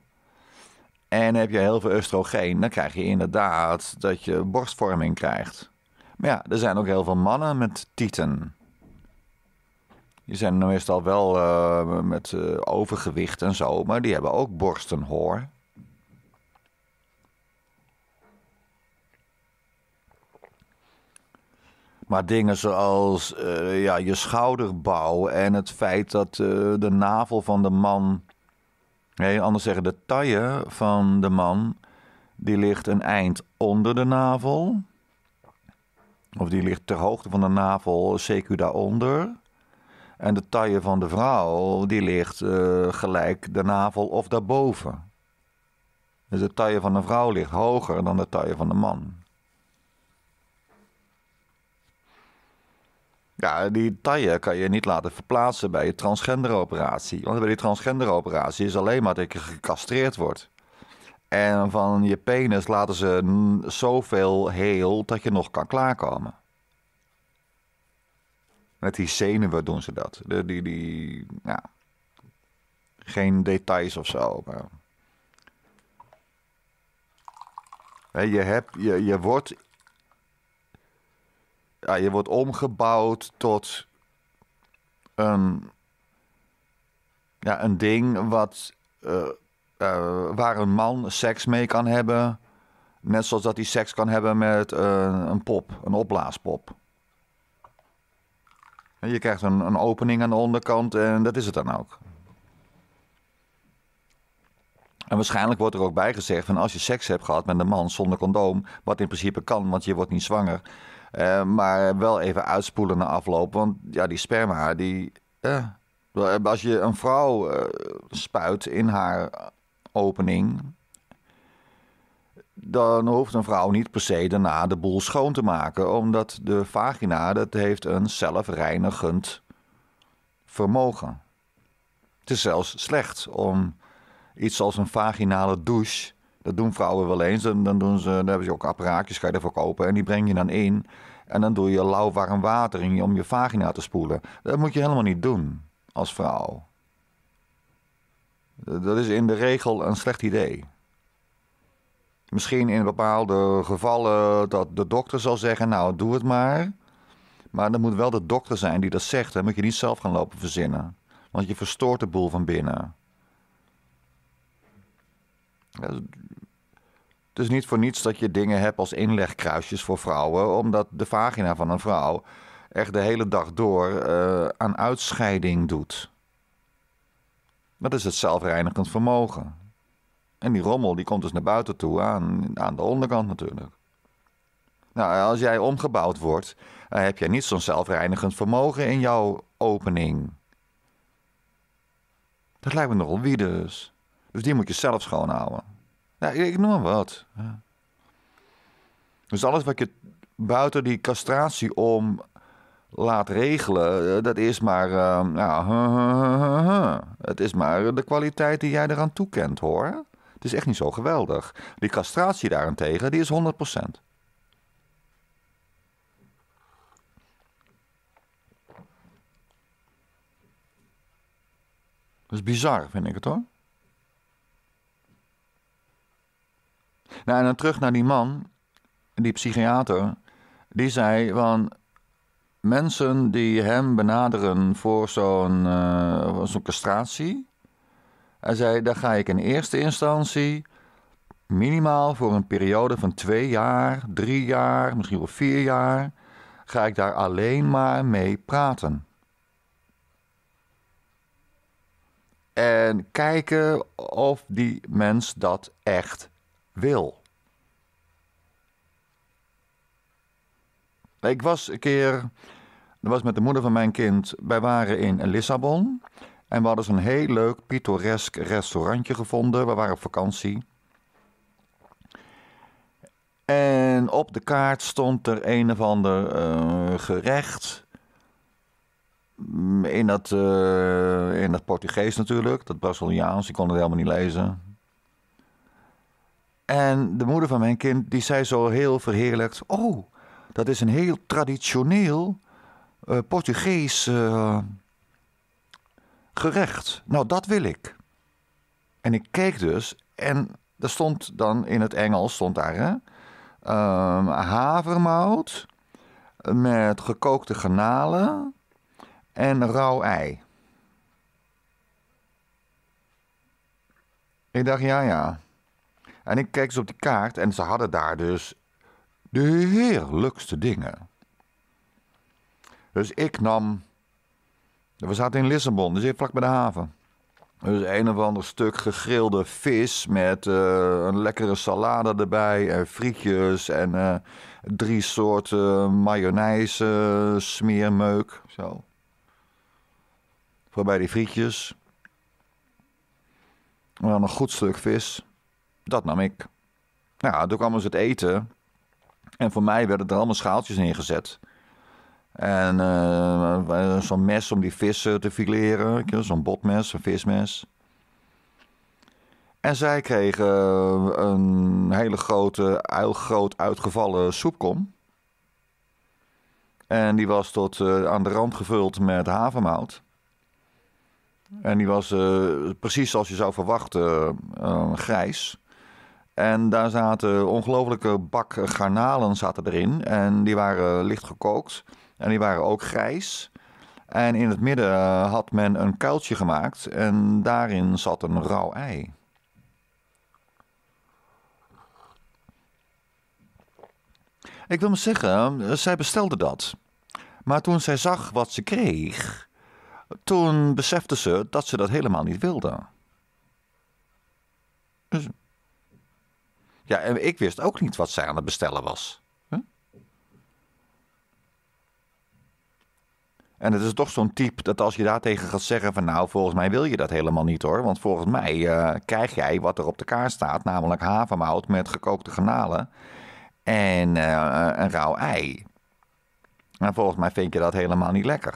En heb je heel veel oestrogeen, dan krijg je inderdaad dat je borstvorming krijgt. Maar ja, er zijn ook heel veel mannen met tieten. Die zijn meestal wel eh, met eh, overgewicht en zo, maar die hebben ook borsten hoor. Maar dingen zoals eh, ja, je schouderbouw en het feit dat eh, de navel van de man, nee, anders zeggen de taille van de man, die ligt een eind onder de navel. Of die ligt ter hoogte van de navel, CQ daaronder. En de taille van de vrouw, die ligt eh, gelijk de navel of daarboven. Dus de taille van de vrouw ligt hoger dan de taille van de man. Ja, die taille kan je niet laten verplaatsen bij je transgenderoperatie. Want bij die transgenderoperatie is alleen maar dat je gecastreerd wordt. En van je penis laten ze zoveel heel dat je nog kan klaarkomen. Met die zenuwen doen ze dat. De, die, die, ja. Geen details of zo. Maar... Je, hebt, je, je wordt ja, je wordt omgebouwd tot een, ja, een ding wat, eh, eh, waar een man seks mee kan hebben. Net zoals dat hij seks kan hebben met eh, een pop, een opblaaspop. En je krijgt een, een opening aan de onderkant en dat is het dan ook. En waarschijnlijk wordt er ook bij gezegd van als je seks hebt gehad met een man zonder condoom, wat in principe kan, want je wordt niet zwanger, eh, maar wel even uitspoelen na afloop. Want ja, die sperma, die. Eh, eh, als je een vrouw spuit in haar opening. Dan hoeft een vrouw niet per se daarna de boel schoon te maken. Omdat de vagina, dat heeft een zelfreinigend vermogen. Het is zelfs slecht om iets als een vaginale douche dat doen vrouwen wel eens. Dan, doen ze, dan hebben ze ook apparaatjes, ga je ervoor kopen. En die breng je dan in. En dan doe je lauw warm water in om je vagina te spoelen. Dat moet je helemaal niet doen als vrouw. Dat is in de regel een slecht idee. Misschien in bepaalde gevallen dat de dokter zal zeggen: Nou, doe het maar. Maar dan moet wel de dokter zijn die dat zegt. Dan moet je niet zelf gaan lopen verzinnen. Want je verstoort de boel van binnen. Het is dus niet voor niets dat je dingen hebt als inlegkruisjes voor vrouwen, omdat de vagina van een vrouw echt de hele dag door eh, aan uitscheiding doet. Dat is het zelfreinigend vermogen. En die rommel die komt dus naar buiten toe, aan, aan de onderkant natuurlijk. Nou, als jij omgebouwd wordt, eh, heb jij niet zo'n zelfreinigend vermogen in jouw opening. Dat lijkt me nogal wie dus. Dus die moet je zelf schoonhouden. Nou, ik noem maar wat. Ja. Dus alles wat je buiten die castratie om laat regelen, eh, dat is maar. Eh, nou, het is maar de kwaliteit die jij eraan toekent hoor. Het is echt niet zo geweldig. Die castratie daarentegen, die is 100%. Dat is bizar, vind ik het hoor. Nou, en dan terug naar die man, die psychiater, die zei van mensen die hem benaderen voor zo'n uh, zo'n castratie. Hij zei, daar ga ik in eerste instantie minimaal voor een periode van twee jaar, drie jaar, misschien wel vier jaar, ga ik daar alleen maar mee praten. En kijken of die mens dat echt wil. Ik was een keer, dat was met de moeder van mijn kind, wij waren in Lissabon. En we hadden zo'n heel leuk, pittoresk restaurantje gevonden. We waren op vakantie. En op de kaart stond er een of ander eh, gerecht. Mm, in dat, eh, in Portugees natuurlijk, dat Braziliaans, ik kon het helemaal niet lezen. En de moeder van mijn kind, die zei zo heel verheerlijkt: Oh, dat is een heel traditioneel eh, Portugees eh, gerecht. Nou, dat wil ik. En ik keek dus en er stond dan in het Engels, stond daar, hè, ehm, havermout met gekookte garnalen en rauw ei. Ik dacht, ja, ja. En ik keek ze op die kaart en ze hadden daar dus de heerlijkste dingen. Dus ik nam. We zaten in Lissabon, dus vlak bij de haven. Dus een of ander stuk gegrilde vis met eh, een lekkere salade erbij en frietjes en eh, drie soorten mayonaise eh, smeermeuk. Zo. Voorbij die frietjes. En dan een goed stuk vis. Dat nam ik. Nou ja, toen kwam dus het eten. En voor mij werden er allemaal schaaltjes ingezet. En eh, zo'n mes om die vissen te fileren. Zo'n botmes, een vismes. En zij kregen eh, een hele grote, groot uitgevallen soepkom. En die was tot eh, aan de rand gevuld met havenmout. En die was precies zoals je zou verwachten grijs. En daar zaten ongelofelijke bak garnalen zaten erin. En die waren licht gekookt. En die waren ook grijs. En in het midden eh, had men een kuiltje gemaakt. En daarin zat een rauw ei. Ik wil maar zeggen, eh, zij bestelde dat. Maar toen zij zag wat ze kreeg, toen besefte ze dat ze dat helemaal niet wilde. Dus ja, en ik wist ook niet wat zij aan het bestellen was. En het is toch zo'n type dat als je daartegen gaat zeggen van nou, volgens mij wil je dat helemaal niet hoor. Want volgens mij eh, krijg jij wat er op de kaart staat, namelijk havermout met gekookte granalen en eh, een rauw ei. En nou, volgens mij vind je dat helemaal niet lekker.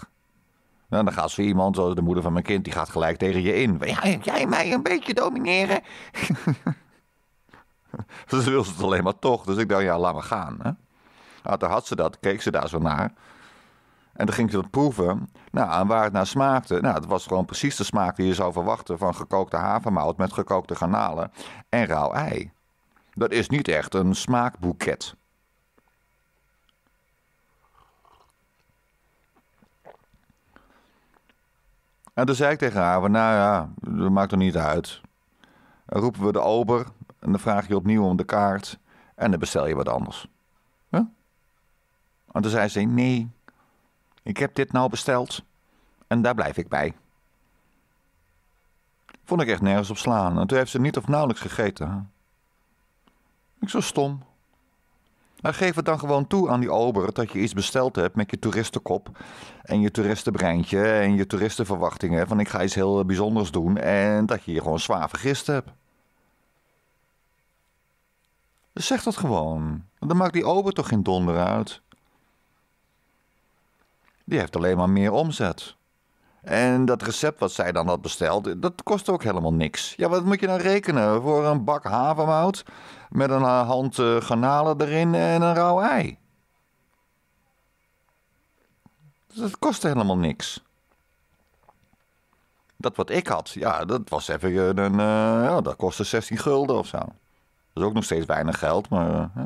Nou, dan gaat zo iemand, zoals de moeder van mijn kind, die gaat gelijk tegen je in. Jij, jij mij een beetje domineren? ze wilde het alleen maar toch. Dus ik dacht, ja, laat maar gaan. Hè? Nou, toen had ze dat, keek ze daar zo naar. En dan ging ze dat proeven. Nou, en waar het naar smaakte. Nou, het was gewoon precies de smaak die je zou verwachten van gekookte havermout met gekookte garnalen en rauw ei. Dat is niet echt een smaakboeket. En toen zei ik tegen haar: Nou ja, dat maakt er niet uit. Dan roepen we de ober en dan vraag je opnieuw om de kaart. En dan bestel je wat anders. En toen zei ze: Nee, ik heb dit nou besteld. En daar blijf ik bij. Vond ik echt nergens op slaan. En toen heeft ze niet of nauwelijks gegeten. Ik zo stom. Maar geef het dan gewoon toe aan die ober dat je iets besteld hebt met je toeristenkop en je toeristenbreintje en je toeristenverwachtingen van ik ga iets heel eh, bijzonders doen en dat je je gewoon zwaar vergist hebt. Dus zeg dat gewoon. Dan maakt die ober toch geen donder uit. Die heeft alleen maar meer omzet. En dat recept wat zij dan had besteld, dat kost ook helemaal niks. Ja, wat moet je nou rekenen? Voor een bak havermout met een eh, hand uh, garnalen erin en een rauw ei. Dus dat kostte helemaal niks. Dat wat ik had, ja, dat was even eh, een. ja, dat kostte 16 gulden of zo. Dat is ook nog steeds weinig geld, maar. Eh, hè?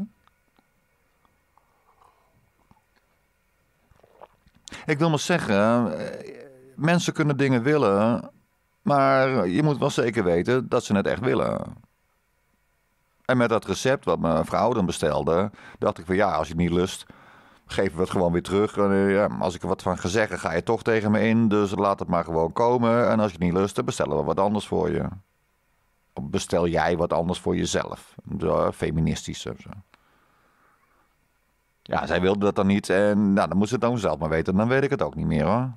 Ik wil maar zeggen, eh, mensen kunnen dingen willen, maar je moet wel zeker weten dat ze het echt willen. En met dat recept wat mijn vrouw dan bestelde, dacht ik van ja, als je niet lust, geven we het gewoon weer terug. En, eh, ja, als ik er wat van ga zeggen, ga je toch tegen me in, dus laat het maar gewoon komen. En als je niet lust, dan bestellen we wat anders voor je bestel jij wat anders voor jezelf. Zo, feministisch of zo. Ja, zij wilde dat dan niet. En nou, dan moet ze het dan zelf maar weten. Dan weet ik het ook niet meer hoor.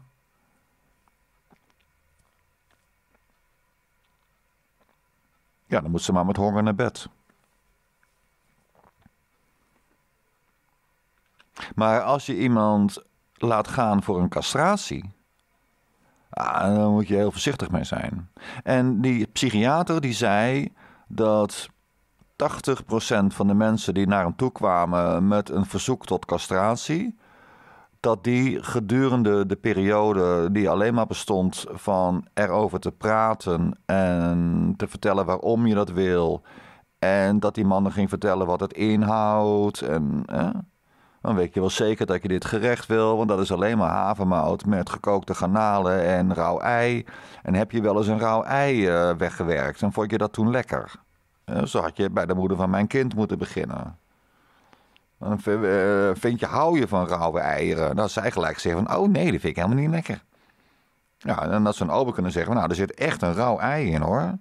Ja, dan moet ze maar met honger naar bed. Maar als je iemand laat gaan voor een castratie. Ah, moet je heel voorzichtig mee zijn. En die psychiater die zei dat 80% van de mensen die naar hem toe kwamen met een verzoek tot castratie, dat die gedurende de periode die alleen maar bestond van erover te praten en te vertellen waarom je dat wil, en dat die mannen ging vertellen wat het inhoudt en. Dan weet je wel zeker dat je dit gerecht wil, want dat is alleen maar havermout met gekookte garnalen en rauw ei. En heb je wel eens een rauw ei eh, weggewerkt Dan vond je dat toen lekker? Eh, zo had je bij de moeder van mijn kind moeten beginnen. Dan eh, vind je, hou je van rauwe eieren? Dan zij gelijk zeggen van, oh nee, dat vind ik helemaal niet lekker. Ja, en dat ze een ober kunnen zeggen, nou, er zit echt een rauw ei in hoor.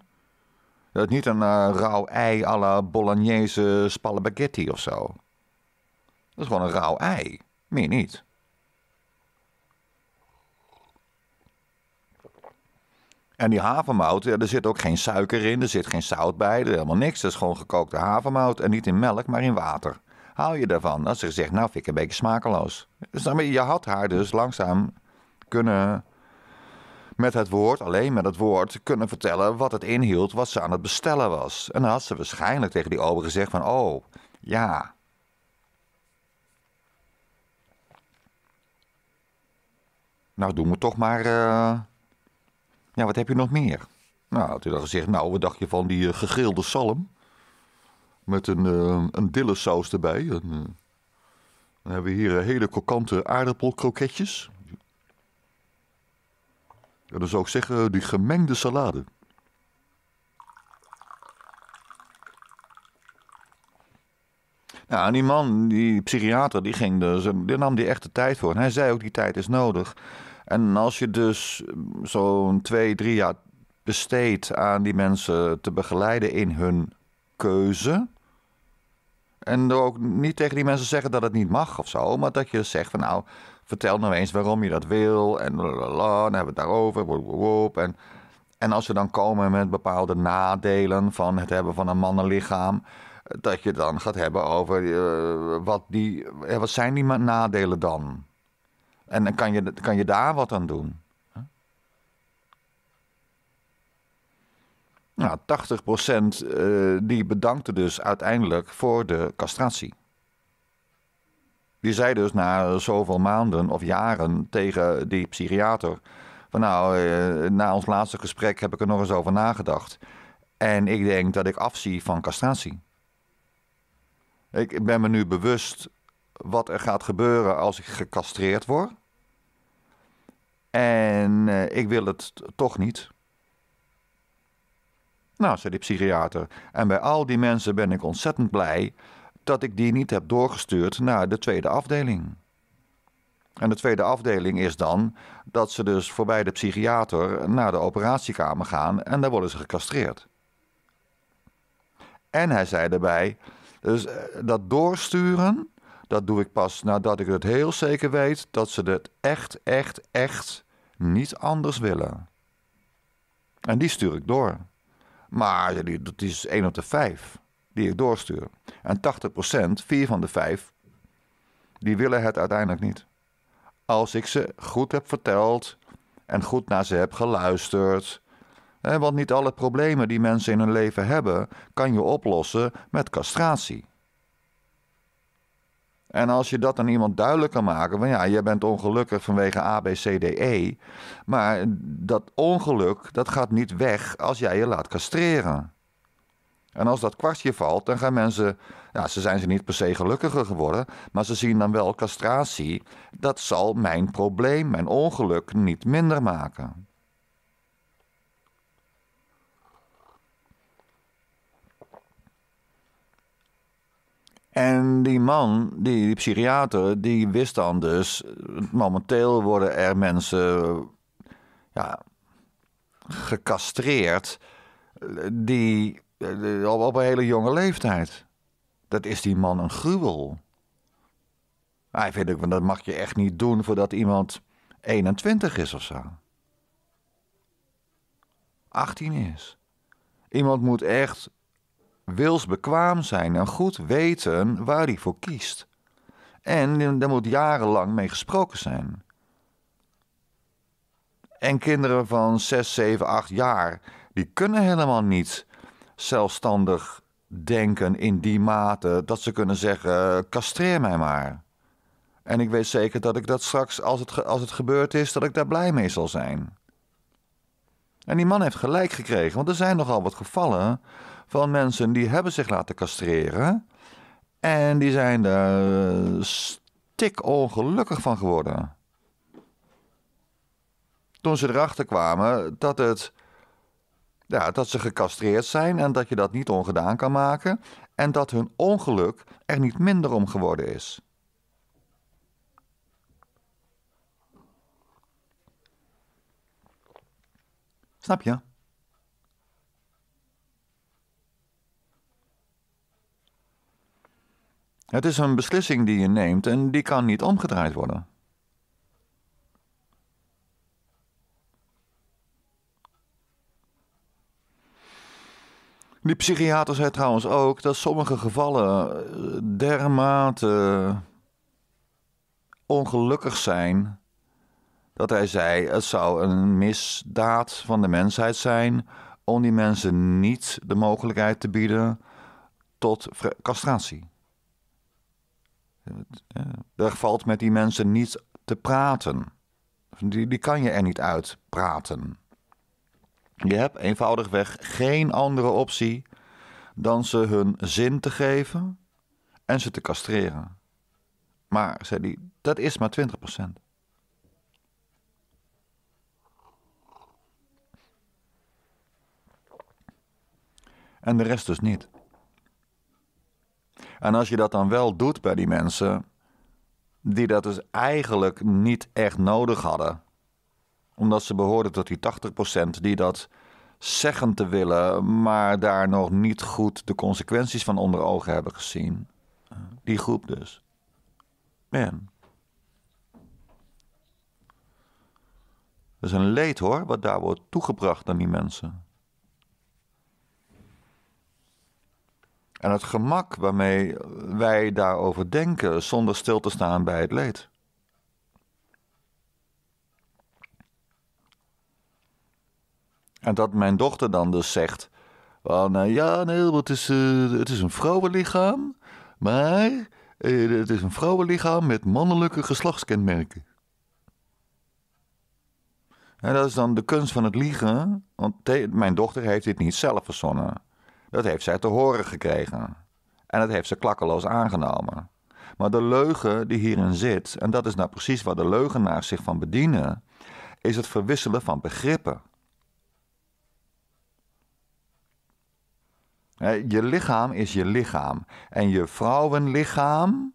Dat niet een rauw ei à la bolognese spallen spaghetti of zo. Dat is gewoon een rauw ei. Meer niet. En die havermout, ja, er zit ook geen suiker in, er zit geen zout bij, er is helemaal niks. Dat is gewoon gekookte havermout en niet in melk, maar in water. Haal je daarvan? Als ze zegt, nou vind ik een beetje smakeloos. Dus dan, je had haar dus langzaam kunnen met het woord, alleen met het woord, kunnen vertellen wat het inhield, wat ze aan het bestellen was. En dan had ze waarschijnlijk tegen die ober gezegd van, oh, ja, nou doen we toch maar... Eh, ja, wat heb je nog meer? Nou, toen had gezegd, nou, wat dacht je van die eh, gegrilde zalm? Met een, uh, een dillesaus erbij. dan hebben we hier hele kokante aardappelkroketjes. dan zou ik zeggen, die gemengde salade. Nou, en die man, die psychiater, die, ging dus, die nam die echte tijd voor. hij zei ook, die tijd is nodig. En als je dus mm, zo'n twee, drie jaar besteedt aan die mensen te begeleiden in hun keuze. En er ook niet tegen die mensen zeggen dat het niet mag of zo, maar dat je zegt van nou, vertel nou eens waarom je dat wil en lalala, dan hebben we het daarover. en, en als ze dan komen met bepaalde nadelen van het hebben van een mannenlichaam, dat je dan gaat hebben over eh, wat, die, eh, wat zijn die nadelen dan? En dan kan je, kan je daar wat aan doen. Nou, 80% eh, die bedankte dus uiteindelijk voor de castratie. Die zei dus na zoveel maanden of jaren tegen die psychiater: van nou, eh, na ons laatste gesprek heb ik er nog eens over nagedacht. En ik denk dat ik afzie van castratie. Ik ben me nu bewust wat er gaat gebeuren als ik gecastreerd word. En eh, ik wil het toch niet. Nou, zei de psychiater. En bij al die mensen ben ik ontzettend blij dat ik die niet heb doorgestuurd naar de tweede afdeling. En de tweede afdeling is dan dat ze dus voorbij de psychiater naar de operatiekamer gaan en daar worden ze gecastreerd. En hij zei daarbij, dus eh, dat doorsturen dat doe ik pas nadat ik het heel zeker weet dat ze het echt, echt, echt niet anders willen. En die stuur ik door. Maar dat is 1 op de 5 die ik doorstuur. En 80%, vier van de 5, die willen het uiteindelijk niet. Als ik ze goed heb verteld en goed naar ze heb geluisterd. Want niet alle problemen die mensen in hun leven hebben, kan je oplossen met castratie. En als je dat aan iemand duidelijk kan maken, van ja, je bent ongelukkig vanwege A, B, C, D, E. Maar dat ongeluk, dat gaat niet weg als jij je laat castreren. En als dat kwartje valt, dan gaan mensen, ja, ze zijn ze niet per se gelukkiger geworden, maar ze zien dan wel castratie. Dat zal mijn probleem, mijn ongeluk niet minder maken. En die man, die, psychiater, die wist dan dus... momenteel worden er mensen ja, gecastreerd... die eh, op, op een hele jonge leeftijd... dat is die man een gruwel. Hij ah, vindt ook, dat mag je echt niet doen voordat iemand 21 is of zo. 18 is. Iemand moet echt wils bekwaam zijn en goed weten waar hij voor kiest. En daar moet jarenlang mee gesproken zijn. En kinderen van 6, 7, 8 jaar, die kunnen helemaal niet zelfstandig denken in die mate dat ze kunnen zeggen: castreer mij maar. En ik weet zeker dat ik dat straks, als het, als het gebeurd is, dat ik daar blij mee zal zijn. En die man heeft gelijk gekregen, want er zijn nogal wat gevallen van mensen die hebben zich laten castreren. En die zijn er eh, stik ongelukkig van geworden. Toen ze erachter kwamen dat, het, ja, dat ze gecastreerd zijn en dat je dat niet ongedaan kan maken. En dat hun ongeluk er niet minder om geworden is. Snap je? Het is een beslissing die je neemt en die kan niet omgedraaid worden. Die psychiater zei trouwens ook dat sommige gevallen eh, dermate ongelukkig zijn dat hij zei: het zou een misdaad van de mensheid zijn om die mensen niet de mogelijkheid te bieden tot castratie. Er valt met die mensen niet te praten. Die, die kan je er niet uit praten. Je hebt eenvoudigweg geen andere optie dan ze hun zin te geven en ze te castreren. Maar, zei hij, dat is maar 20 En de rest dus niet. En als je dat dan wel doet bij die mensen, die dat dus eigenlijk niet echt nodig hadden, omdat ze behoorden tot die 80% die dat zeggen te willen, maar daar nog niet goed de consequenties van onder ogen hebben gezien. Die groep dus. Man. Dat is een leed hoor, wat daar wordt toegebracht aan die mensen. En het gemak waarmee wij daarover denken zonder stil te staan bij het leed. En dat mijn dochter dan dus zegt: nou Ja, nee, het is, eh, het is een vrouwenlichaam, maar eh, het is een vrouwenlichaam met mannelijke geslachtskenmerken. En dat is dan de kunst van het liegen, want mijn dochter heeft dit niet zelf verzonnen. Dat heeft zij te horen gekregen. En dat heeft ze klakkeloos aangenomen. Maar de leugen die hierin zit, en dat is nou precies waar de leugenaars zich van bedienen, is het verwisselen van begrippen. Je lichaam is je lichaam. En je vrouwenlichaam,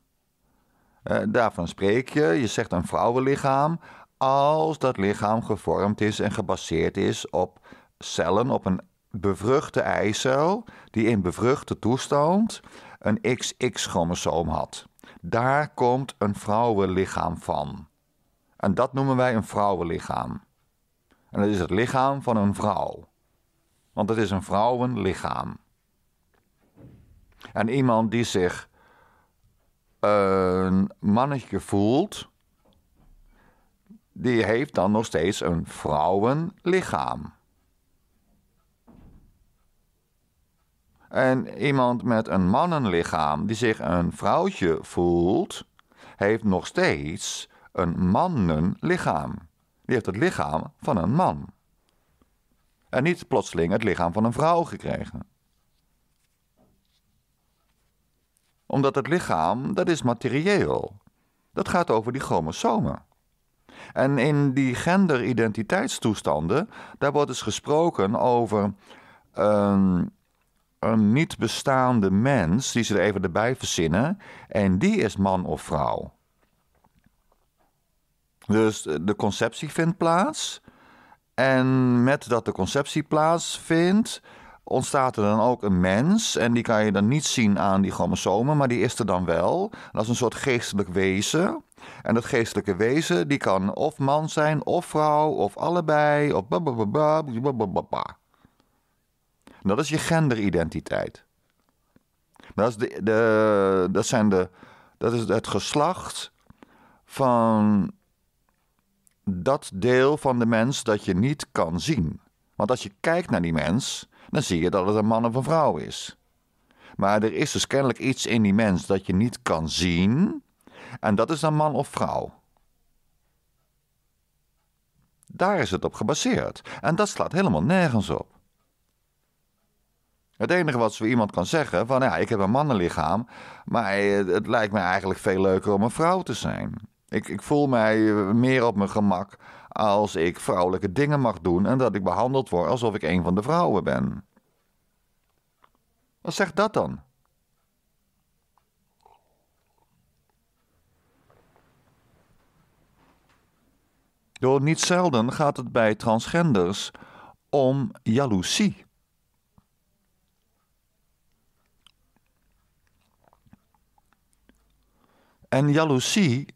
daarvan spreek je, je zegt een vrouwenlichaam, als dat lichaam gevormd is en gebaseerd is op cellen, op een bevruchte eicel die in bevruchte toestand een XX-chromosoom had. Daar komt een vrouwenlichaam van. En dat noemen wij een vrouwenlichaam. En dat is het lichaam van een vrouw. Want het is een vrouwenlichaam. En iemand die zich een mannetje voelt, die heeft dan nog steeds een vrouwenlichaam. En iemand met een mannenlichaam die zich een vrouwtje voelt, heeft nog steeds een mannenlichaam. Die heeft het lichaam van een man. En niet plotseling het lichaam van een vrouw gekregen. Omdat het lichaam, dat is materieel. Dat gaat over die chromosomen. En in die genderidentiteitstoestanden, daar wordt dus gesproken over een niet bestaande mens die ze er even erbij verzinnen. En die is man of vrouw. Dus de conceptie vindt plaats. En met dat de conceptie plaatsvindt, ontstaat er dan ook een mens. En die kan je dan niet zien aan die chromosomen, maar die is er dan wel. Dat is een soort geestelijk wezen. En dat geestelijke wezen, die kan of man zijn, of vrouw, of allebei, of babababa. Dat is je genderidentiteit. Dat, is de, de, dat, zijn de, dat is het geslacht van dat deel van de mens dat je niet kan zien. Want als je kijkt naar die mens, dan zie je dat het een man of een vrouw is. Maar er is dus kennelijk iets in die mens dat je niet kan zien. En dat is dan man of vrouw. Daar is het op gebaseerd. En dat slaat helemaal nergens op. Het enige wat zo iemand kan zeggen: van ja, ik heb een mannenlichaam, maar eh, het lijkt me eigenlijk veel leuker om een vrouw te zijn. Ik, ik voel mij eh, meer op mijn gemak als ik vrouwelijke dingen mag doen en dat ik behandeld word alsof ik een van de vrouwen ben. Wat zegt dat dan? Door niet zelden gaat het bij transgenders om jaloezie. En jaloezie.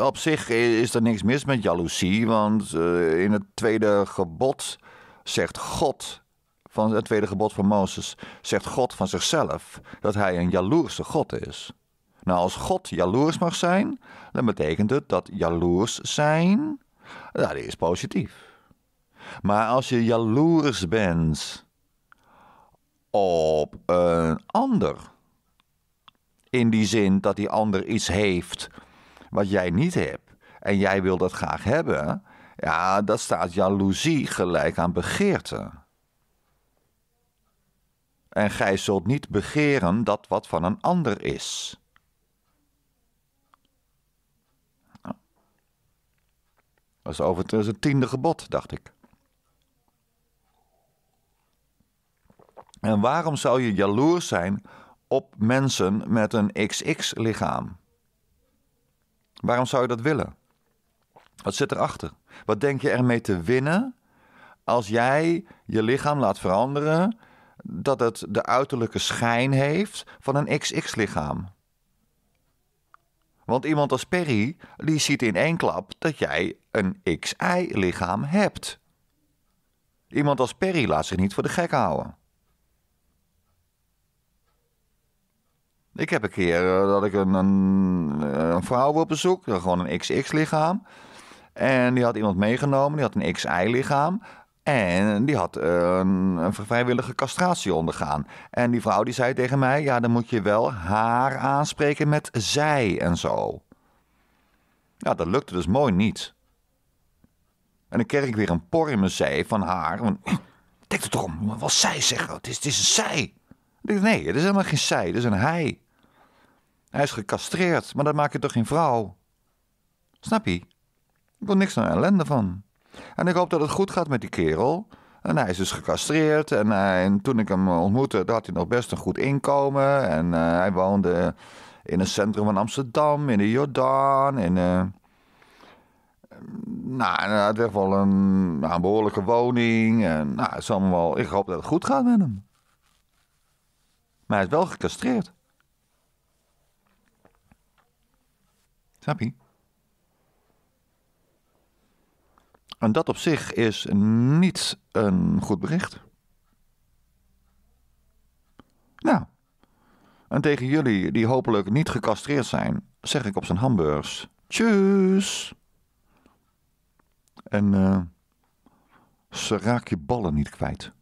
Op zich is er niks mis met jaloezie, want eh, in het tweede gebod zegt God van het tweede gebod van Mozes, zegt God van zichzelf dat hij een jaloerse God is. Nou, als God jaloers mag zijn, dan betekent het dat jaloers zijn, dat is positief. Maar als je jaloers bent op een ander, in die zin dat die ander iets heeft wat jij niet hebt. En jij wil dat graag hebben. Ja, dat staat jaloezie gelijk aan begeerte. En gij zult niet begeren dat wat van een ander is. dat is overigens het tiende gebod, dacht ik. En waarom zou je jaloers zijn op mensen met een XX-lichaam. Waarom zou je dat willen? Wat zit erachter? Wat denk je ermee te winnen als jij je lichaam laat veranderen dat het de uiterlijke schijn heeft van een XX-lichaam? Want iemand als Perry, die ziet in één klap dat jij een xi lichaam hebt. Iemand als Perry laat zich niet voor de gek houden. Ik heb een keer eh, dat ik een, een, eh, een vrouw wil bezoek, gewoon een XX-lichaam. En die had iemand meegenomen, die had een XI-lichaam. En die had eh, een, een, vrijwillige castratie ondergaan. En die vrouw die zei tegen mij: Ja, dan moet je wel haar aanspreken met zij en zo. Ja, dat lukte dus mooi niet. En dan kreeg ik weer een por in mijn zij van haar. denk er het om, wat zij zeggen. Het is, het is een zij. Ik dacht, nee, het is helemaal geen zij, het is een hij. Hij is gecastreerd, maar dat maakt je toch geen vrouw? Snap je? Ik wil niks naar ellende van. En ik hoop dat het goed gaat met die kerel. En hij is dus gecastreerd. En, eh, toen ik hem ontmoette, had hij nog best een goed inkomen. En eh, hij woonde in een centrum van Amsterdam, in de Jordaan. In, eh, nou, hij had echt wel een, nou, behoorlijke woning. En, nou, ik hoop dat het goed gaat met hem. Maar hij is wel gecastreerd. Snap En dat op zich is niet een goed bericht. Nou, en tegen jullie die hopelijk niet gecastreerd zijn, zeg ik op zijn hamburgers: Tjus! En eh, ze raak je ballen niet kwijt.